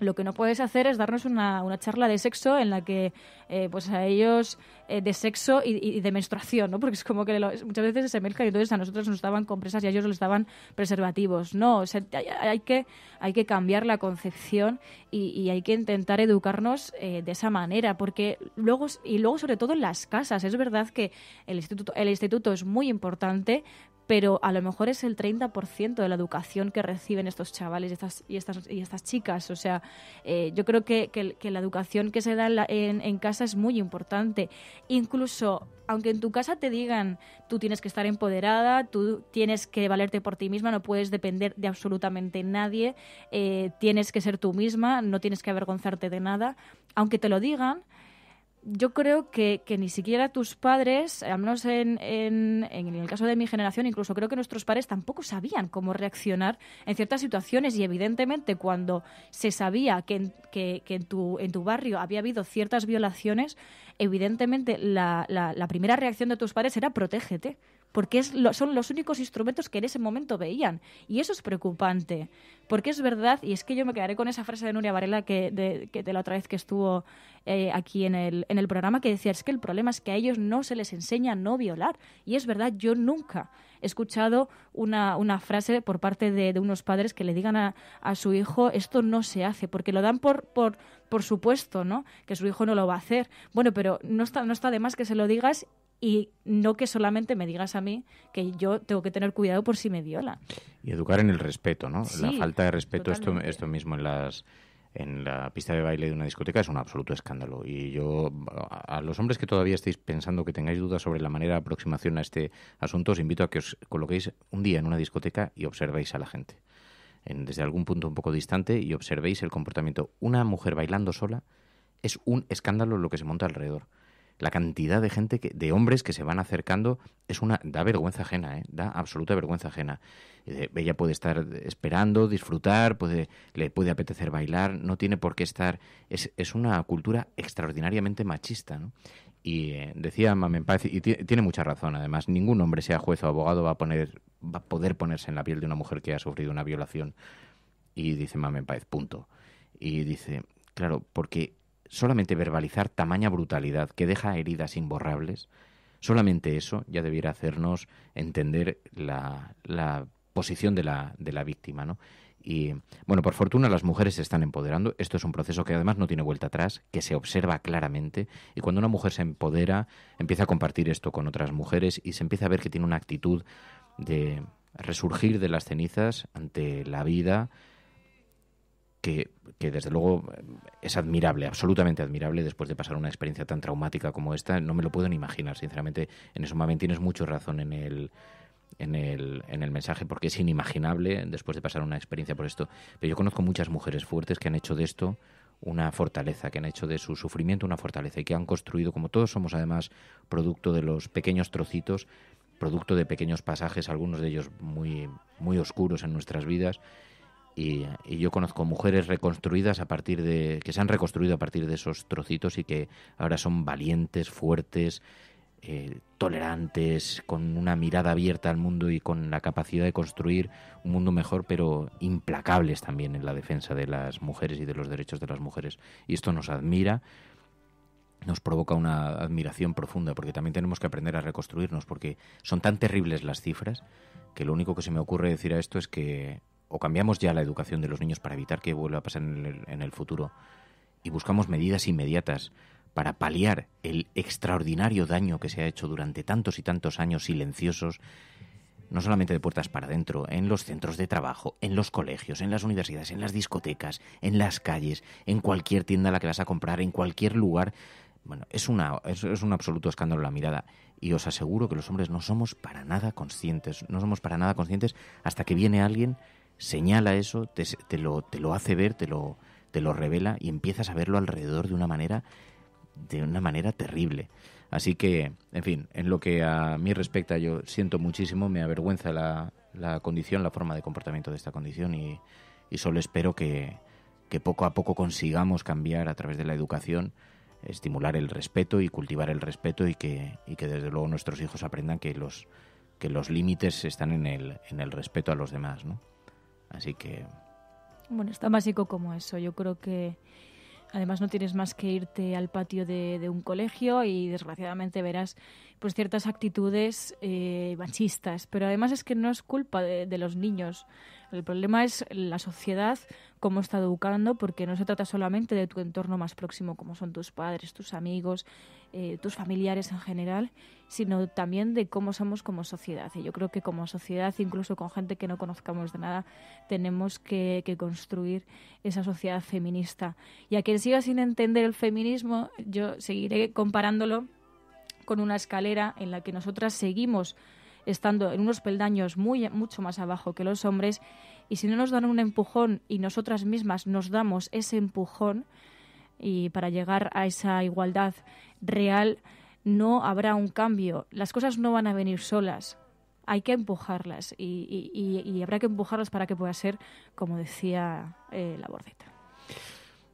Speaker 9: lo que no puedes hacer es darnos una, charla de sexo en la que eh, pues a ellos eh, de sexo y, de menstruación, ¿no? Porque es como que muchas veces se mezclan y entonces a nosotros nos daban compresas y a ellos les daban preservativos. No, o sea, hay, que, hay que cambiar la concepción y, hay que intentar educarnos eh, de esa manera, porque luego, y luego sobre todo en las casas, es verdad que el instituto, el instituto es muy importante, pero a lo mejor es el 30% de la educación que reciben estos chavales y estas, y estas, y estas chicas. O sea, eh, yo creo que, la educación que se da en, casa es muy importante incluso aunque en tu casa te digan tú tienes que estar empoderada, tú tienes que valerte por ti misma, no puedes depender de absolutamente nadie, eh, tienes que ser tú misma, no tienes que avergonzarte de nada, aunque te lo digan, yo creo que, ni siquiera tus padres, al menos en, en, en, el caso de mi generación, incluso creo que nuestros padres tampoco sabían cómo reaccionar en ciertas situaciones y evidentemente cuando se sabía que en, en, tu, en tu barrio había habido ciertas violaciones, evidentemente la, la, la primera reacción de tus padres era protégete porque son los únicos instrumentos que en ese momento veían. Y eso es preocupante, porque es verdad, y es que yo me quedaré con esa frase de Nuria Varela que de, la otra vez que estuvo eh, aquí en el, programa, que decía, es que el problema es que a ellos no se les enseña a no violar. Y es verdad, yo nunca he escuchado una, frase por parte de, unos padres que le digan a, su hijo, esto no se hace, porque lo dan por... por por supuesto, ¿no? Que su hijo no lo va a hacer. Bueno, pero no está, no está de más que se lo digas y no que solamente me digas a mí que yo tengo que tener cuidado por si me viola.
Speaker 8: Y educar en el respeto, ¿no? la falta de respeto, esto, esto mismo en las en la pista de baile de una discoteca es un absoluto escándalo. Y yo, a los hombres que todavía estéis pensando que tengáis dudas sobre la manera de aproximación a este asunto, os invito a que os coloquéis un día en una discoteca y observéis a la gente. En, desde algún punto un poco distante y observéis el comportamiento. Una mujer bailando sola es un escándalo lo que se monta alrededor la cantidad de gente, que, de hombres que se van acercando, es una da vergüenza ajena, ¿eh? da absoluta vergüenza ajena. Eh, ella puede estar esperando, disfrutar, puede, le puede apetecer bailar, no tiene por qué estar. Es, una cultura extraordinariamente machista. Y eh, decía Mamen Paz, y tiene mucha razón además, ningún hombre, sea juez o abogado, va a, poner, va a poder ponerse en la piel de una mujer que ha sufrido una violación. Y dice Mamen Páez, punto. Y dice, claro, porque solamente verbalizar tamaña brutalidad que deja heridas imborrables, solamente eso ya debiera hacernos entender la, posición de la, de la víctima, ¿no? Y bueno, por fortuna las mujeres se están empoderando. Esto es un proceso que además no tiene vuelta atrás, que se observa claramente. Y cuando una mujer se empodera, empieza a compartir esto con otras mujeres y se empieza a ver que tiene una actitud de resurgir de las cenizas ante la vida, que, desde luego eh, es admirable, absolutamente admirable, después de pasar una experiencia tan traumática como esta. No me lo puedo ni imaginar, sinceramente. En eso, momento tienes mucho razón en el, en el, en el mensaje porque es inimaginable después de pasar una experiencia por esto. Pero yo conozco muchas mujeres fuertes que han hecho de esto una fortaleza, que han hecho de su sufrimiento una fortaleza y que han construido, como todos somos además, producto de los pequeños trocitos, producto de pequeños pasajes, algunos de ellos muy, muy oscuros en nuestras vidas, y, yo conozco mujeres reconstruidas a partir de que se han reconstruido a partir de esos trocitos y que ahora son valientes, fuertes, eh, tolerantes, con una mirada abierta al mundo y con la capacidad de construir un mundo mejor, pero implacables también en la defensa de las mujeres y de los derechos de las mujeres. Y esto nos admira nos provoca una admiración profunda, porque también tenemos que aprender a reconstruirnos, porque son tan terribles las cifras que lo único que se me ocurre decir a esto es que o cambiamos ya la educación de los niños para evitar que vuelva a pasar en el, futuro y buscamos medidas inmediatas para paliar el extraordinario daño que se ha hecho durante tantos y tantos años silenciosos, no solamente de puertas para adentro, en los centros de trabajo, en los colegios, en las universidades, en las discotecas, en las calles, en cualquier tienda a la que vas a comprar, en cualquier lugar. Bueno, es, una, es un absoluto escándalo la mirada. Y os aseguro que los hombres no somos para nada conscientes, no somos para nada conscientes hasta que viene alguien señala eso, te, lo, hace ver, te lo, te lo revela y empiezas a verlo alrededor de una manera de una manera terrible. Así que, en fin, en lo que a mí respecta, yo siento muchísimo, me avergüenza la, condición, la forma de comportamiento de esta condición y, solo espero que, poco a poco consigamos cambiar a través de la educación, estimular el respeto y cultivar el respeto y que, desde luego nuestros hijos aprendan que los, que los límites están en el, en el respeto a los demás, ¿no? Así que...
Speaker 9: Bueno, es tan básico como eso. Yo creo que además no tienes más que irte al patio de, un colegio y desgraciadamente verás pues ciertas actitudes eh, machistas. Pero además es que no es culpa de los niños. El problema es la sociedad, cómo está educando, porque no se trata solamente de tu entorno más próximo, como son tus padres, tus amigos, eh, tus familiares en general, sino también de cómo somos como sociedad. Y yo creo que como sociedad, incluso con gente que no conozcamos de nada, tenemos que construir esa sociedad feminista. Y a quien siga sin entender el feminismo, yo seguiré comparándolo con una escalera en la que nosotras seguimos estando en unos peldaños muy, mucho más abajo que los hombres, y si no nos dan un empujón y nosotras mismas nos damos ese empujón, y para llegar a esa igualdad real no habrá un cambio, las cosas no van a venir solas, hay que empujarlas y, habrá que empujarlas para que pueda ser, como decía eh, la bordeta.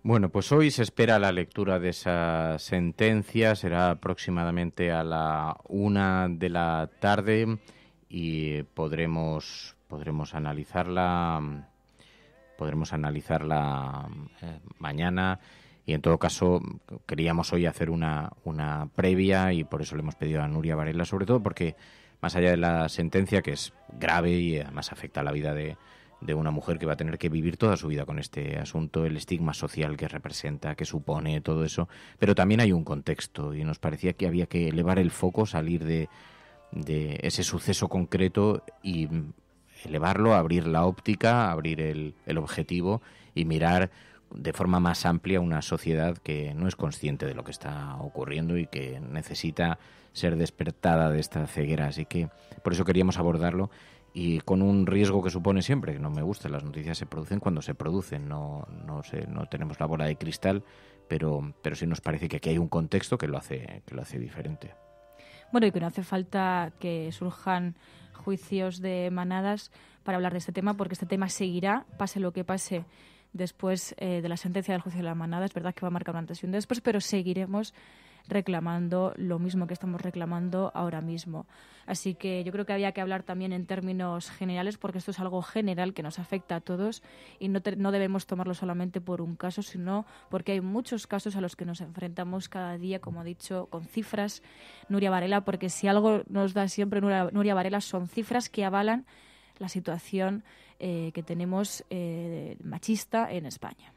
Speaker 8: Bueno, pues hoy se espera la lectura de esa sentencia, será aproximadamente a la una de la tarde y podremos, podremos analizarla, podremos analizarla eh, mañana y en todo caso queríamos hoy hacer una, una previa y por eso le hemos pedido a Nuria Varela, sobre todo porque más allá de la sentencia, que es grave y además afecta a la vida de, de una mujer que va a tener que vivir toda su vida con este asunto, el estigma social que representa, que supone todo eso, pero también hay un contexto y nos parecía que había que elevar el foco, salir de, ese suceso concreto y mm, elevarlo, abrir la óptica, abrir el, el objetivo y mirar de forma más amplia una sociedad que no es consciente de lo que está ocurriendo y que necesita ser despertada de esta ceguera. Así que por eso queríamos abordarlo y con un riesgo que supone siempre, que no me gusta, las noticias se producen cuando se producen, no, no, sé, no tenemos la bola de cristal, pero, pero sí nos parece que aquí hay un contexto que lo hace, que lo hace diferente.
Speaker 9: Bueno, y que no hace falta que surjan juicios de manadas para hablar de este tema, porque este tema seguirá, pase lo que pase después eh, de la sentencia del juicio de la manada. Es verdad que va a marcar un antes y un después, pero seguiremos reclamando lo mismo que estamos reclamando ahora mismo. Así que yo creo que había que hablar también en términos generales porque esto es algo general que nos afecta a todos y no, no debemos tomarlo solamente por un caso, sino porque hay muchos casos a los que nos enfrentamos cada día, como he dicho, con cifras, Nuria Varela, porque si algo nos da siempre Nuria, Nuria Varela son cifras que avalan la situación eh, que tenemos eh, machista en España.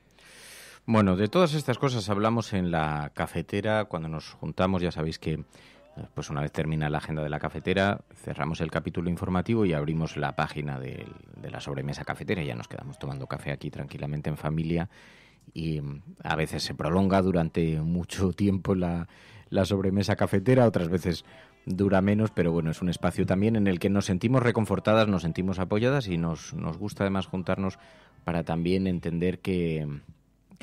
Speaker 8: Bueno, de todas estas cosas hablamos en la cafetera cuando nos juntamos, ya sabéis que eh, pues una vez termina la agenda de la cafetera, cerramos el capítulo informativo y abrimos la página de, la sobremesa cafetera. Ya nos quedamos tomando café aquí tranquilamente en familia y mm, a veces se prolonga durante mucho tiempo la, sobremesa cafetera, otras veces dura menos, pero bueno, es un espacio también en el que nos sentimos reconfortadas, nos sentimos apoyadas y nos, nos gusta además juntarnos para también entender que,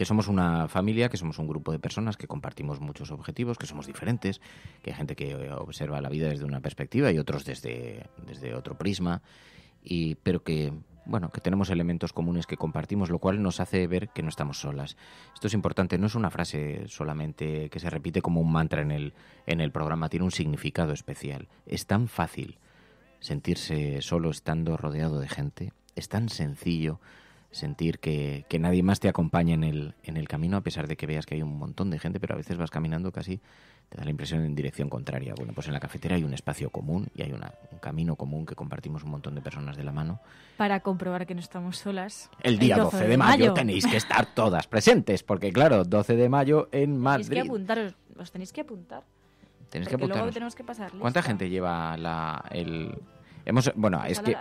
Speaker 8: que somos una familia, que somos un grupo de personas que compartimos muchos objetivos, que somos diferentes, que hay gente que eh, observa la vida desde una perspectiva y otros desde, desde otro prisma, y, pero que bueno, que tenemos elementos comunes que compartimos, lo cual nos hace ver que no estamos solas. Esto es importante, no es una frase solamente que se repite como un mantra en el, en el programa, tiene un significado especial. Es tan fácil sentirse solo estando rodeado de gente, es tan sencillo sentir que, nadie más te acompaña en el, en el camino, a pesar de que veas que hay un montón de gente, pero a veces vas caminando casi, te da la impresión en dirección contraria. Bueno, pues en la cafetera hay un espacio común y hay un camino común que compartimos un montón de personas de la mano.
Speaker 9: Para comprobar que no estamos solas. El día 12, de, mayo, tenéis que estar
Speaker 8: todas presentes, porque claro, 12 de mayo en Madrid. Tenéis
Speaker 9: que os tenéis que apuntar. Tenéis que tenemos que pasar ¿Cuánta
Speaker 8: gente lleva la, el...? Hemos, bueno, es que...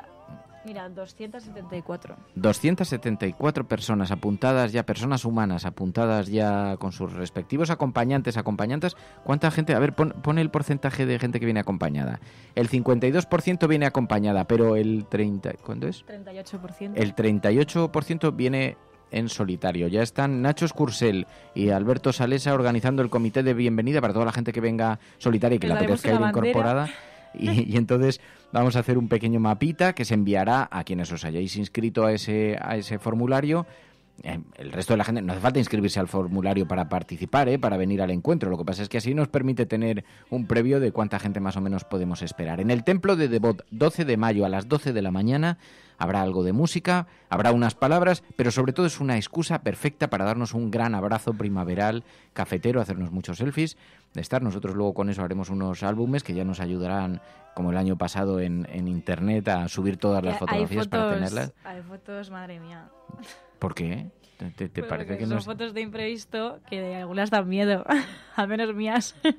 Speaker 9: Mira, 274.
Speaker 8: 274 personas apuntadas ya, personas humanas apuntadas ya con sus respectivos acompañantes, acompañantes. ¿Cuánta gente? A ver, pon, el porcentaje de gente que viene acompañada. El 52% viene acompañada, pero el 30, ¿cuánto es? 38%. El 38% viene en solitario. Ya están Nacho Escursel y Alberto Salesa organizando el comité de bienvenida para toda la gente que venga solitaria y que la apetezca ir incorporada. Y, entonces vamos a hacer un pequeño mapita que se enviará a quienes os hayáis inscrito a ese, a ese formulario Em, el resto de la gente, no hace falta inscribirse al formulario para participar, ¿eh? para venir al encuentro. Lo que pasa es que así nos permite tener un previo de cuánta gente más o menos podemos esperar. En el templo de Devot, 12 de mayo a las 12 de la mañana, habrá algo de música, habrá unas palabras, pero sobre todo es una excusa perfecta para darnos un gran abrazo primaveral, cafetero, hacernos muchos selfies, de estar. Nosotros luego con eso haremos unos álbumes que ya nos ayudarán, como el año pasado en, internet, a subir todas las fotografías para tenerlas.
Speaker 9: Hay fotos, madre mía.
Speaker 8: ¿Por qué? ¿Te, parece que son
Speaker 9: fotos de imprevisto que de algunas dan miedo, al menos mías. Pues,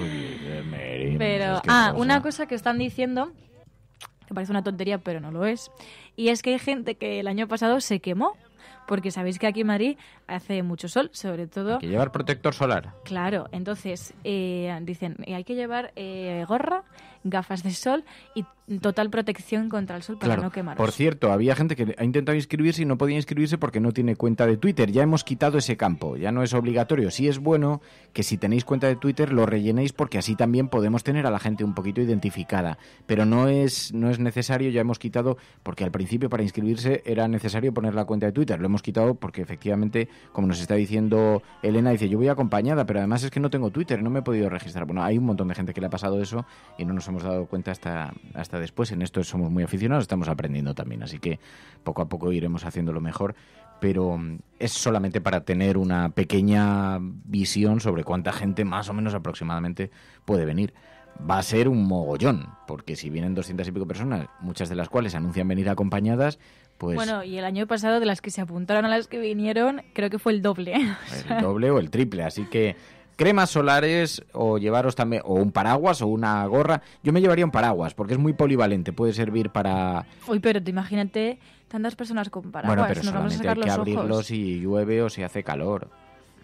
Speaker 9: eh, pero, ah, una cosa que están diciendo, que parece una tontería, pero no lo es, y es que hay gente que el año pasado se quemó, porque sabéis que aquí en Madrid hace mucho sol, sobre todo... Hay que
Speaker 8: llevar protector solar.
Speaker 9: Claro, entonces eh, dicen, hay que llevar eh, gorra gafas de sol y total protección contra el sol para no quemar. Por
Speaker 8: cierto, había gente que ha intentado inscribirse y no podía inscribirse porque no tiene cuenta de Twitter. Ya hemos quitado ese campo, ya no es obligatorio. Sí es bueno que si tenéis cuenta de Twitter lo rellenéis porque así también podemos tener a la gente un poquito identificada. Pero no es, no es necesario, ya hemos quitado, porque al principio para inscribirse era necesario poner la cuenta de Twitter. Lo hemos quitado porque efectivamente, como nos está diciendo Elena, dice yo voy acompañada, pero además es que no tengo Twitter, no me he podido registrar. Bueno, hay un montón de gente que le ha pasado eso y no nos hemos dado cuenta hasta, hasta después. En esto somos muy aficionados, estamos aprendiendo también, así que poco a poco iremos haciendo lo mejor. Pero mm, es solamente para tener una pequeña visión sobre cuánta gente más o menos aproximadamente puede venir. Va a ser un mogollón, porque si vienen doscientas y pico personas, muchas de las cuales anuncian venir acompañadas, pues... Bueno,
Speaker 9: y el año pasado de las que se apuntaron a las que vinieron, creo que fue el doble. ¿eh? El
Speaker 8: doble o el triple, así que cremas solares o llevaros también o un paraguas o una gorra. Yo me llevaría un paraguas porque es muy polivalente, puede servir para
Speaker 9: Uy, pero te imagínate tantas personas
Speaker 5: con paraguas, vamos a hay que ojos.
Speaker 8: y llueve o si hace calor.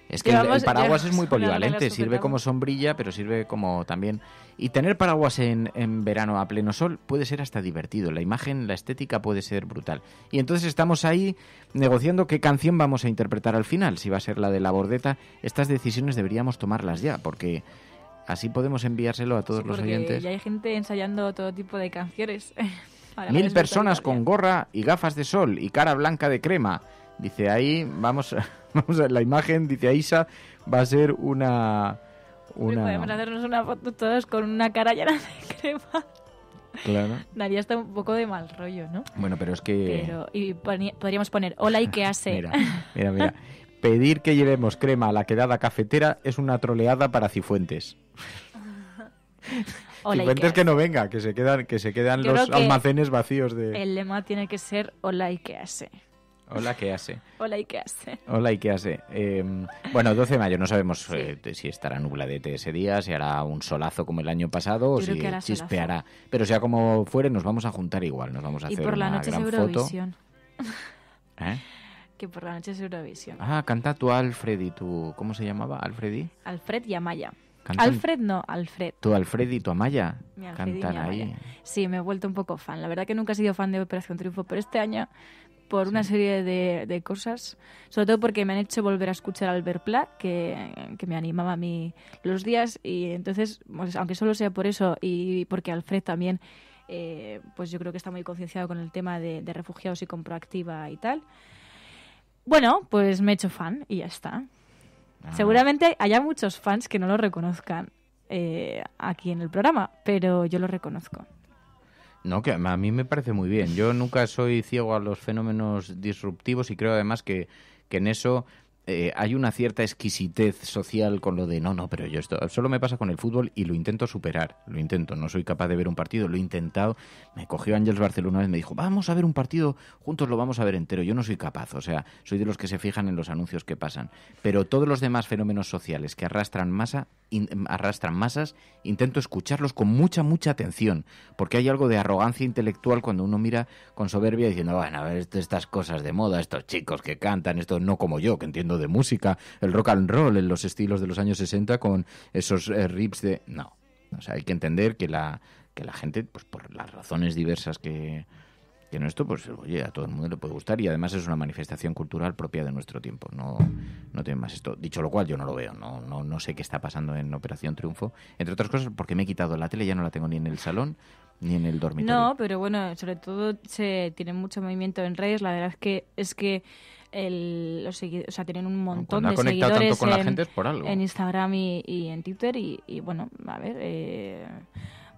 Speaker 8: Es que el paraguas es muy polivalente, sirve como sombrilla, pero sirve como también... Y tener paraguas en, verano a pleno sol puede ser hasta divertido, la imagen, la estética puede ser brutal. Y entonces estamos ahí negociando qué canción vamos a interpretar al final, si va a ser la de la bordeta, estas decisiones deberíamos tomarlas ya, porque así podemos enviárselo a todos los oyentes. y
Speaker 9: hay gente ensayando todo tipo de canciones. Mil
Speaker 8: personas con gorra y gafas de sol y cara blanca de crema Dice ahí, vamos, vamos a la imagen, dice Isa, va a ser una... una... Podemos
Speaker 9: hacernos una foto todos con una cara llena de crema. Claro. Daría hasta un poco de mal rollo, ¿no?
Speaker 8: Bueno, pero es que...
Speaker 9: y podríamos poner, hola y qué hace. mira,
Speaker 8: mira, Pedir que llevemos crema a la quedada cafetera es una troleada para Cifuentes. Cifuentes que no venga, que se quedan, que se quedan los almacenes vacíos de.
Speaker 9: El lema tiene que ser hola y qué hace.
Speaker 8: Hola, ¿qué hace?
Speaker 9: Hola, ¿y qué hace?
Speaker 8: Hola, ¿y qué hace? Em, bueno, 12 de mayo, no sabemos eh, si estará nubla de ese día, si hará un solazo como el año pasado o si chispeará. Pero sea como fuere, nos vamos a juntar igual, nos vamos a y hacer por la noche es Eurovisión. ¿Eh?
Speaker 9: Que por la noche es Eurovisión. Ah,
Speaker 8: canta tu Alfred y tu... ¿Cómo se llamaba? ¿Alfredi?
Speaker 9: Alfred y Amaya. Alfred no, Alfred.
Speaker 8: Tu Alfred y tu Amaya cantan ahí.
Speaker 9: Sí, me he vuelto un poco fan. La verdad que nunca he sido fan de Operación Triunfo, pero este año por una serie de, cosas, sobre todo porque me han hecho volver a escuchar Albert Pla, que, me animaba a mí los días, y entonces, pues, aunque solo sea por eso y porque Alfred también, eh, pues yo creo que está muy concienciado con el tema de, refugiados y con proactiva y tal. Bueno, pues me he hecho fan y ya está. Ah. Seguramente haya muchos fans que no lo reconozcan eh, aquí en el programa, pero yo lo reconozco.
Speaker 8: No, que a mí me parece muy bien. Yo nunca soy ciego a los fenómenos disruptivos y creo además que, que en eso eh, hay una cierta exquisitez social con lo de no, no, pero yo esto solo me pasa con el fútbol y lo intento superar, lo intento, no soy capaz de ver un partido, lo he intentado, me cogió Ángels Barcelona y me dijo, vamos a ver un partido, juntos lo vamos a ver entero, yo no soy capaz, o sea, soy de los que se fijan en los anuncios que pasan, pero todos los demás fenómenos sociales que arrastran masa, arrastran masas, intento escucharlos con mucha, mucha atención, porque hay algo de arrogancia intelectual cuando uno mira con soberbia diciendo, bueno, estas cosas de moda, estos chicos que cantan, esto no como yo, que entiendo de música, el rock and roll en los estilos de los años 60 con esos eh, rips de... No, o sea, hay que entender que la, que la gente, pues por las razones diversas que, que en esto, pues oye, a todo el mundo le puede gustar y además es una manifestación cultural propia de nuestro tiempo. No, no tiene más esto. Dicho lo cual, yo no lo veo, no, no, no sé qué está pasando en Operación Triunfo. Entre otras cosas, porque me he quitado la tele, ya no la tengo ni en el salón ni en el dormitorio.
Speaker 9: No, pero bueno, sobre todo se tiene mucho movimiento en redes. La verdad es que es que el, los o sea, tienen un montón pues de seguidores en, Instagram y, en Twitter y, bueno, a ver, eh,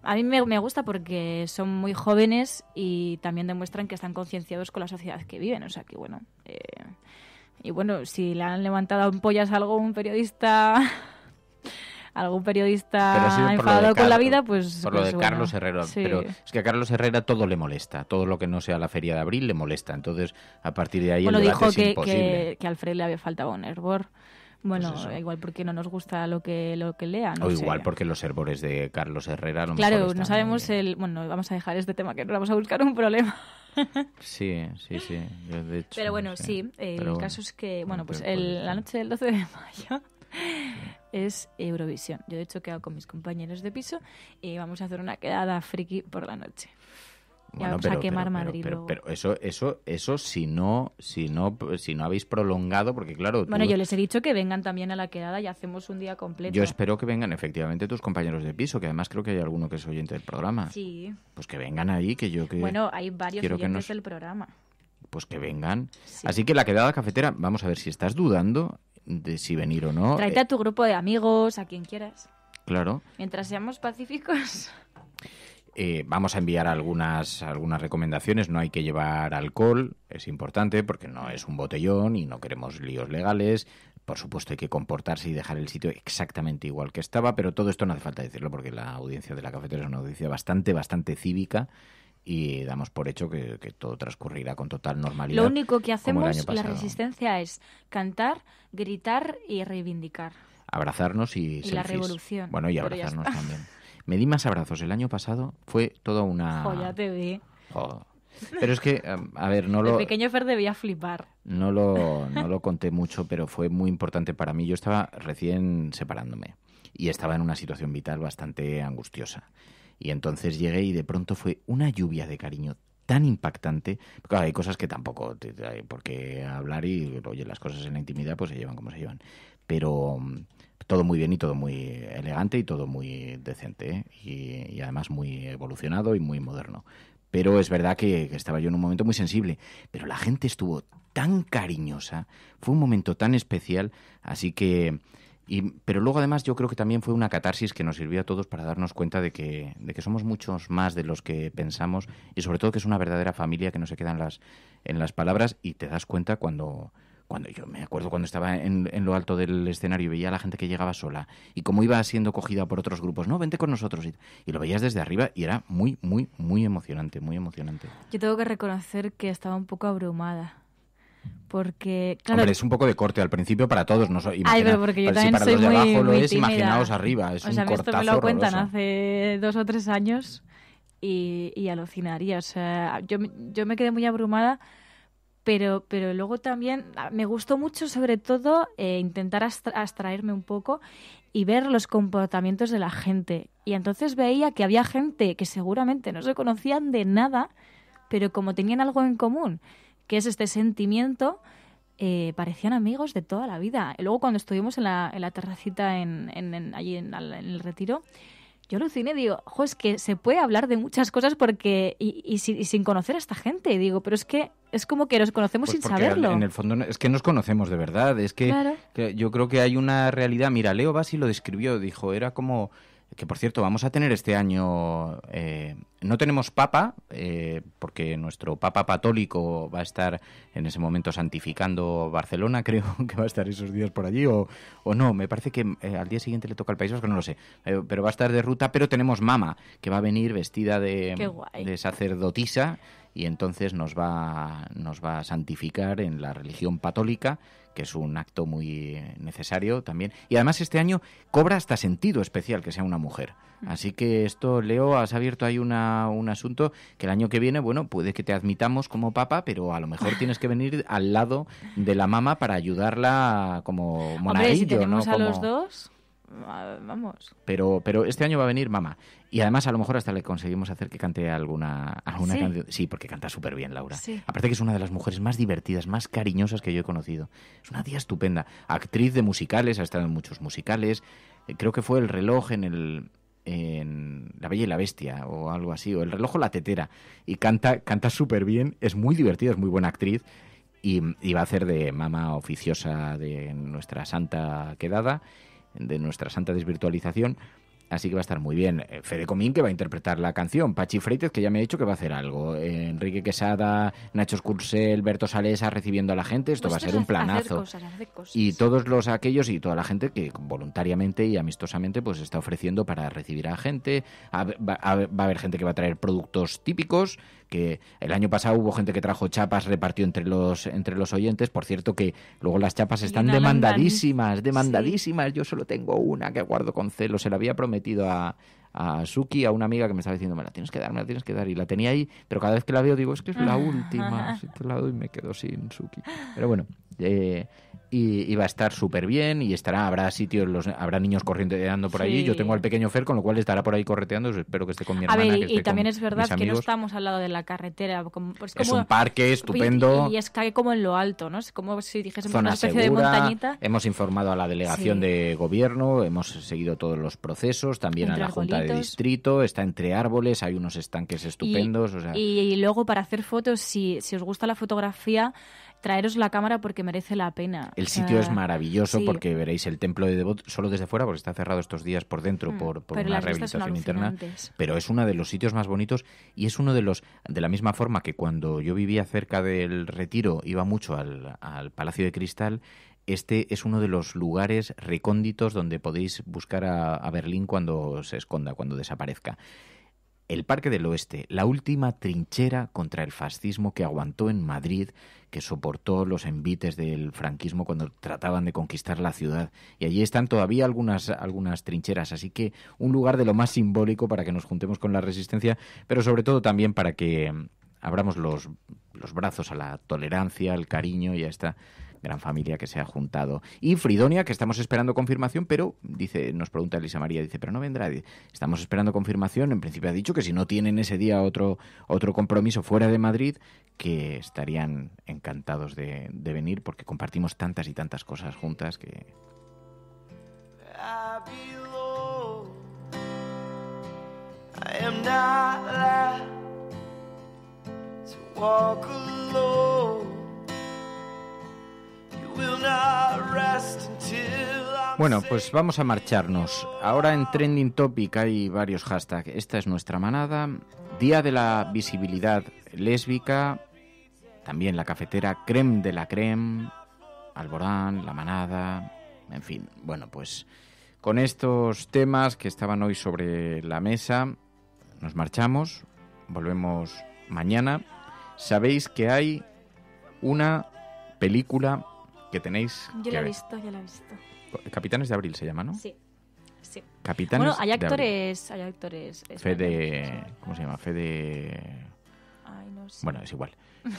Speaker 9: a mí me, gusta porque son muy jóvenes y también demuestran que están concienciados con la sociedad que viven, o sea que bueno, eh, y bueno, si le han levantado ampollas a algo un periodista algún periodista ha enfadado con la vida, pues... Por lo pues, de Carlos Herrera. Pero es
Speaker 8: que a Carlos Herrera todo le molesta. Todo lo que no sea la feria de abril le molesta. Entonces, a partir de ahí... Bueno, el dijo que,
Speaker 9: que, Alfred le había faltado un hervor. Bueno, pues igual porque no nos gusta lo que lo que lea. o igual
Speaker 8: porque los hervores de Carlos Herrera. No claro, no
Speaker 9: sabemos el. Bueno, vamos a dejar este tema que no vamos a buscar un problema.
Speaker 8: Sí, sí, sí. pero bueno, sí. el caso
Speaker 9: es que, bueno, pues la noche del 12 de mayo es Eurovisión. Yo de hecho he quedado con mis compañeros de piso y vamos a hacer una quedada friki por la noche.
Speaker 8: vamos a quemar Madrid. Pero, eso, eso, eso si no, si no, si no habéis prolongado, porque claro. Bueno, yo les
Speaker 9: he dicho que vengan también a la quedada y hacemos un día completo. Yo espero
Speaker 8: que vengan efectivamente tus compañeros de piso, que además creo que hay alguno que es oyente del programa. Sí. Pues que vengan ahí, que yo que. Bueno,
Speaker 9: hay varios oyentes que nos... del programa
Speaker 8: pues que vengan. Así que la quedada cafetera, vamos a ver si estás dudando, de si venir o no. Tráete
Speaker 9: a tu eh, grupo de amigos, a quien quieras. Claro. Mientras seamos pacíficos.
Speaker 8: Eh, vamos a enviar algunas, algunas recomendaciones. No hay que llevar alcohol, es importante porque no es un botellón y no queremos líos legales. Por supuesto, hay que comportarse y dejar el sitio exactamente igual que estaba, pero todo esto no hace falta decirlo porque la audiencia de la cafetera es una audiencia bastante, bastante cívica y damos por hecho que, todo transcurrirá con total normalidad. Lo único que hacemos, la
Speaker 9: resistencia, es cantar, gritar y reivindicar.
Speaker 8: Abrazarnos y, y la revolución. Bueno, y abrazarnos también. Me di más abrazos el año pasado, fue toda una... Oh, ya te vi. Pero es que, em, a ver, no lo... El
Speaker 9: pequeño Fer debía flipar.
Speaker 8: No lo, no lo conté mucho, pero fue muy importante para mí. Yo estaba recién separándome y estaba en una situación vital bastante angustiosa. Y entonces llegué y de pronto fue una lluvia de cariño tan impactante. hay cosas que tampoco hay por qué hablar y, oye, las cosas en la intimidad pues se llevan como se llevan. Pero mm, todo muy bien y todo muy elegante y todo muy decente. ¿eh? Y, además muy evolucionado y muy moderno. Pero es verdad que, estaba yo en un momento muy sensible. Pero la gente estuvo tan cariñosa, fue un momento tan especial, así que pero luego además yo creo que también fue una catarsis que nos sirvió a todos para darnos cuenta de que, somos muchos más de los que pensamos y sobre todo que es una verdadera familia que no se quedan en las, en las palabras y te das cuenta cuando, cuando yo me acuerdo cuando estaba en, lo alto del escenario y veía a la gente que llegaba sola y cómo iba siendo cogida por otros grupos, no, vente con nosotros y, y, lo veías desde arriba y era muy, muy, muy emocionante, muy emocionante.
Speaker 9: Yo tengo que reconocer que estaba un poco abrumada. Porque, claro. es
Speaker 8: un poco de corte al principio para todos. No Ay, pero para soy los de abajo es, imaginaos arriba. o sea, esto me lo cuentan
Speaker 9: hace dos o tres años y, y alucinaría. O sea, yo, yo me quedé muy abrumada pero, pero luego también ah, me gustó mucho, sobre todo, eh, intentar abstraerme un poco y ver los comportamientos de la gente. Y entonces veía que había gente que seguramente no se conocían de nada, pero como tenían algo en común, que es este sentimiento, eh, parecían amigos de toda la vida. Y luego cuando estuvimos en la, terracita en, allí en, el retiro, yo aluciné, digo, ojo, es que se puede hablar de muchas cosas porque y, sin conocer a esta gente, digo, pero es que es como que nos conocemos pues sin saberlo. En el
Speaker 8: fondo es que nos conocemos de verdad, es que, que, yo creo que hay una realidad, mira, Leo Bassi lo describió, dijo, era como que por cierto vamos a tener este año, eh, no tenemos papa, eh, porque nuestro papa católico va a estar en ese momento santificando Barcelona, creo que va a estar esos días por allí, o, o no, me parece que eh, al día siguiente le toca al País Vasco, no lo sé, pero va a estar de ruta, pero tenemos mama, que va a venir vestida de, sacerdotisa y entonces nos va, nos va a santificar en la religión católica que es un acto muy necesario también. Y además este año cobra hasta sentido especial que sea una mujer. Mm. Así que esto, Leo, has abierto ahí una, un asunto que el año que viene, bueno, puede que te admitamos como papa, pero a lo mejor tienes que venir al lado de la mamá para ayudarla como monaguillo, Hombre, si tenemos a los
Speaker 9: dos... Vamos.
Speaker 8: Pero, pero este año va a venir mamá. Y además, a lo mejor hasta le conseguimos hacer que cante alguna, alguna canción. Sí, porque canta súper bien, Laura. Aparte que es una de las mujeres más divertidas, más cariñosas que yo he conocido. Es una tía estupenda. Actriz de musicales, ha estado en muchos musicales. Eh, creo que fue El reloj en el en La Bella y la Bestia o algo así, o El reloj o la tetera. Y canta canta súper bien, es muy divertida, es muy buena actriz. Y, y va a hacer de mamá oficiosa de nuestra santa quedada de nuestra santa desvirtualización. Así que va a estar muy bien. Eh, Fede Comín, que va a interpretar la canción. Pachi Freites, que ya me ha dicho que va a hacer algo. Eh, Enrique Quesada, Nacho Scursel, Berto Salesa recibiendo a la gente. Esto va a ser un planazo. Y todos los aquellos y toda la gente que voluntariamente y amistosamente pues está ofreciendo para recibir a gente. va a haber gente que va a traer productos típicos que el año pasado hubo gente que trajo chapas, repartió entre los, entre los oyentes. Por cierto, que luego las chapas están demandadísimas, demandadísimas. Yo solo tengo una que guardo con celo. Se la había prometido a, a Suki, a una amiga que me estaba diciendo, me la tienes que dar, me la tienes que dar. Y la tenía ahí, pero cada vez que la veo digo, es que es la ah, última. si la doy me quedo sin Suki. Pero bueno, eh, y, va a estar súper bien y estará, habrá sitios, los, habrá niños correteando por ahí. allí. Yo tengo al pequeño Fer, con lo cual estará por ahí correteando. Pues espero que esté con mi hermana.
Speaker 4: y,
Speaker 9: también es verdad que no estamos al lado de la carretera. Pues es un
Speaker 8: parque estupendo. Y,
Speaker 9: es que como en lo alto, ¿no? Es como si dijésemos una especie de montañita.
Speaker 8: Hemos informado a la delegación de gobierno, hemos seguido todos los procesos, también a la Junta de Distrito, está entre árboles, hay unos estanques estupendos.
Speaker 9: y, luego para hacer fotos, si, si os gusta la fotografía, traeros la cámara porque merece la pena. El sitio es
Speaker 8: maravilloso porque veréis el templo de Devot solo desde fuera, porque está cerrado estos días por dentro mm, por, por una rehabilitación interna. Pero es uno de los sitios más bonitos y es uno de los, de la misma forma que cuando yo vivía cerca del retiro, iba mucho al, Palacio de Cristal, este es uno de los lugares recónditos donde podéis buscar a, Berlín cuando se esconda, cuando desaparezca. El Parque del Oeste, la última trinchera contra el fascismo que aguantó en Madrid, que soportó los envites del franquismo cuando trataban de conquistar la ciudad. Y allí están todavía algunas, algunas trincheras, así que un lugar de lo más simbólico para que nos juntemos con la resistencia, pero sobre todo también para que mm, abramos los, los brazos a la tolerancia, al cariño y a esta gran familia que se ha juntado. Y Fridonia, que estamos esperando confirmación, pero dice, nos pregunta Elisa María, dice, pero no vendrá. Estamos esperando confirmación. En principio ha dicho que si no tienen ese día otro, otro compromiso fuera de Madrid, que estarían encantados de, venir porque compartimos tantas y tantas cosas juntas que. Bueno, pues vamos a marcharnos. Ahora en Trending Topic hay varios hashtags. Esta es nuestra manada. Día de la visibilidad lésbica. También la cafetera Creme de la Creme. Alborán, la manada. En fin, bueno, pues con estos temas que estaban hoy sobre la mesa, nos marchamos. Volvemos mañana. Sabéis que hay una película que tenéis. Yo la he visto, yo la he visto. Capitanes de Abril se llama, ¿no? Sí.
Speaker 9: Sí. Capitanes bueno, hay actores, hay actores. Fede,
Speaker 8: ¿cómo se llama? Fede Bueno, es igual.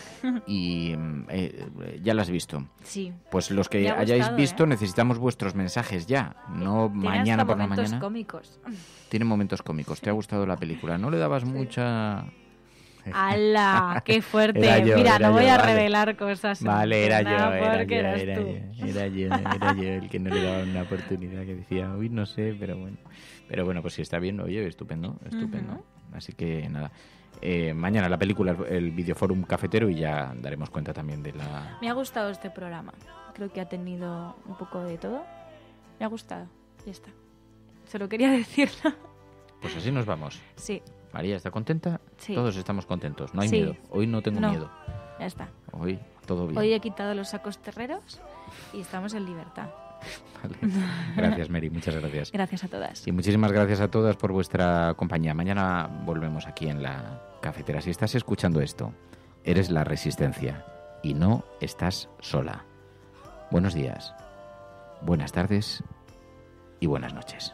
Speaker 8: y mm, eh, eh, ya las has visto. Sí. Pues los que hayáis visto, ¿eh? necesitamos vuestros mensajes ya, no mañana por la mañana. Tiene momentos cómicos. Tiene momentos cómicos. ¿Te ha gustado la película? ¿No le dabas mucha
Speaker 9: ¡Hala! ¡Qué fuerte! Mira, no voy a revelar cosas. Vale, era yo, era yo, era, yo, era
Speaker 8: yo, era yo el que no le daba una oportunidad, que decía, uy, no sé, pero bueno. Pero bueno, pues si está bien, oye, estupendo, estupendo. Así que nada. Eh, mañana la película, el videoforum cafetero y ya daremos cuenta también de la...
Speaker 9: Me ha gustado este programa. Creo que ha tenido un poco de todo. Me ha gustado. Ya está. Solo quería decirlo.
Speaker 8: Pues así nos vamos. Sí. María está contenta, sí. todos estamos contentos, no hay miedo. Hoy no tengo miedo. Ya está. Hoy todo bien. Hoy
Speaker 9: he quitado los sacos terreros y estamos en libertad.
Speaker 8: Vale. Gracias, Mary. Muchas gracias. Gracias a todas. Y muchísimas gracias a todas por vuestra compañía. Mañana volvemos aquí en la cafetera. Si estás escuchando esto, eres la resistencia y no estás sola. Buenos días, buenas tardes y buenas noches.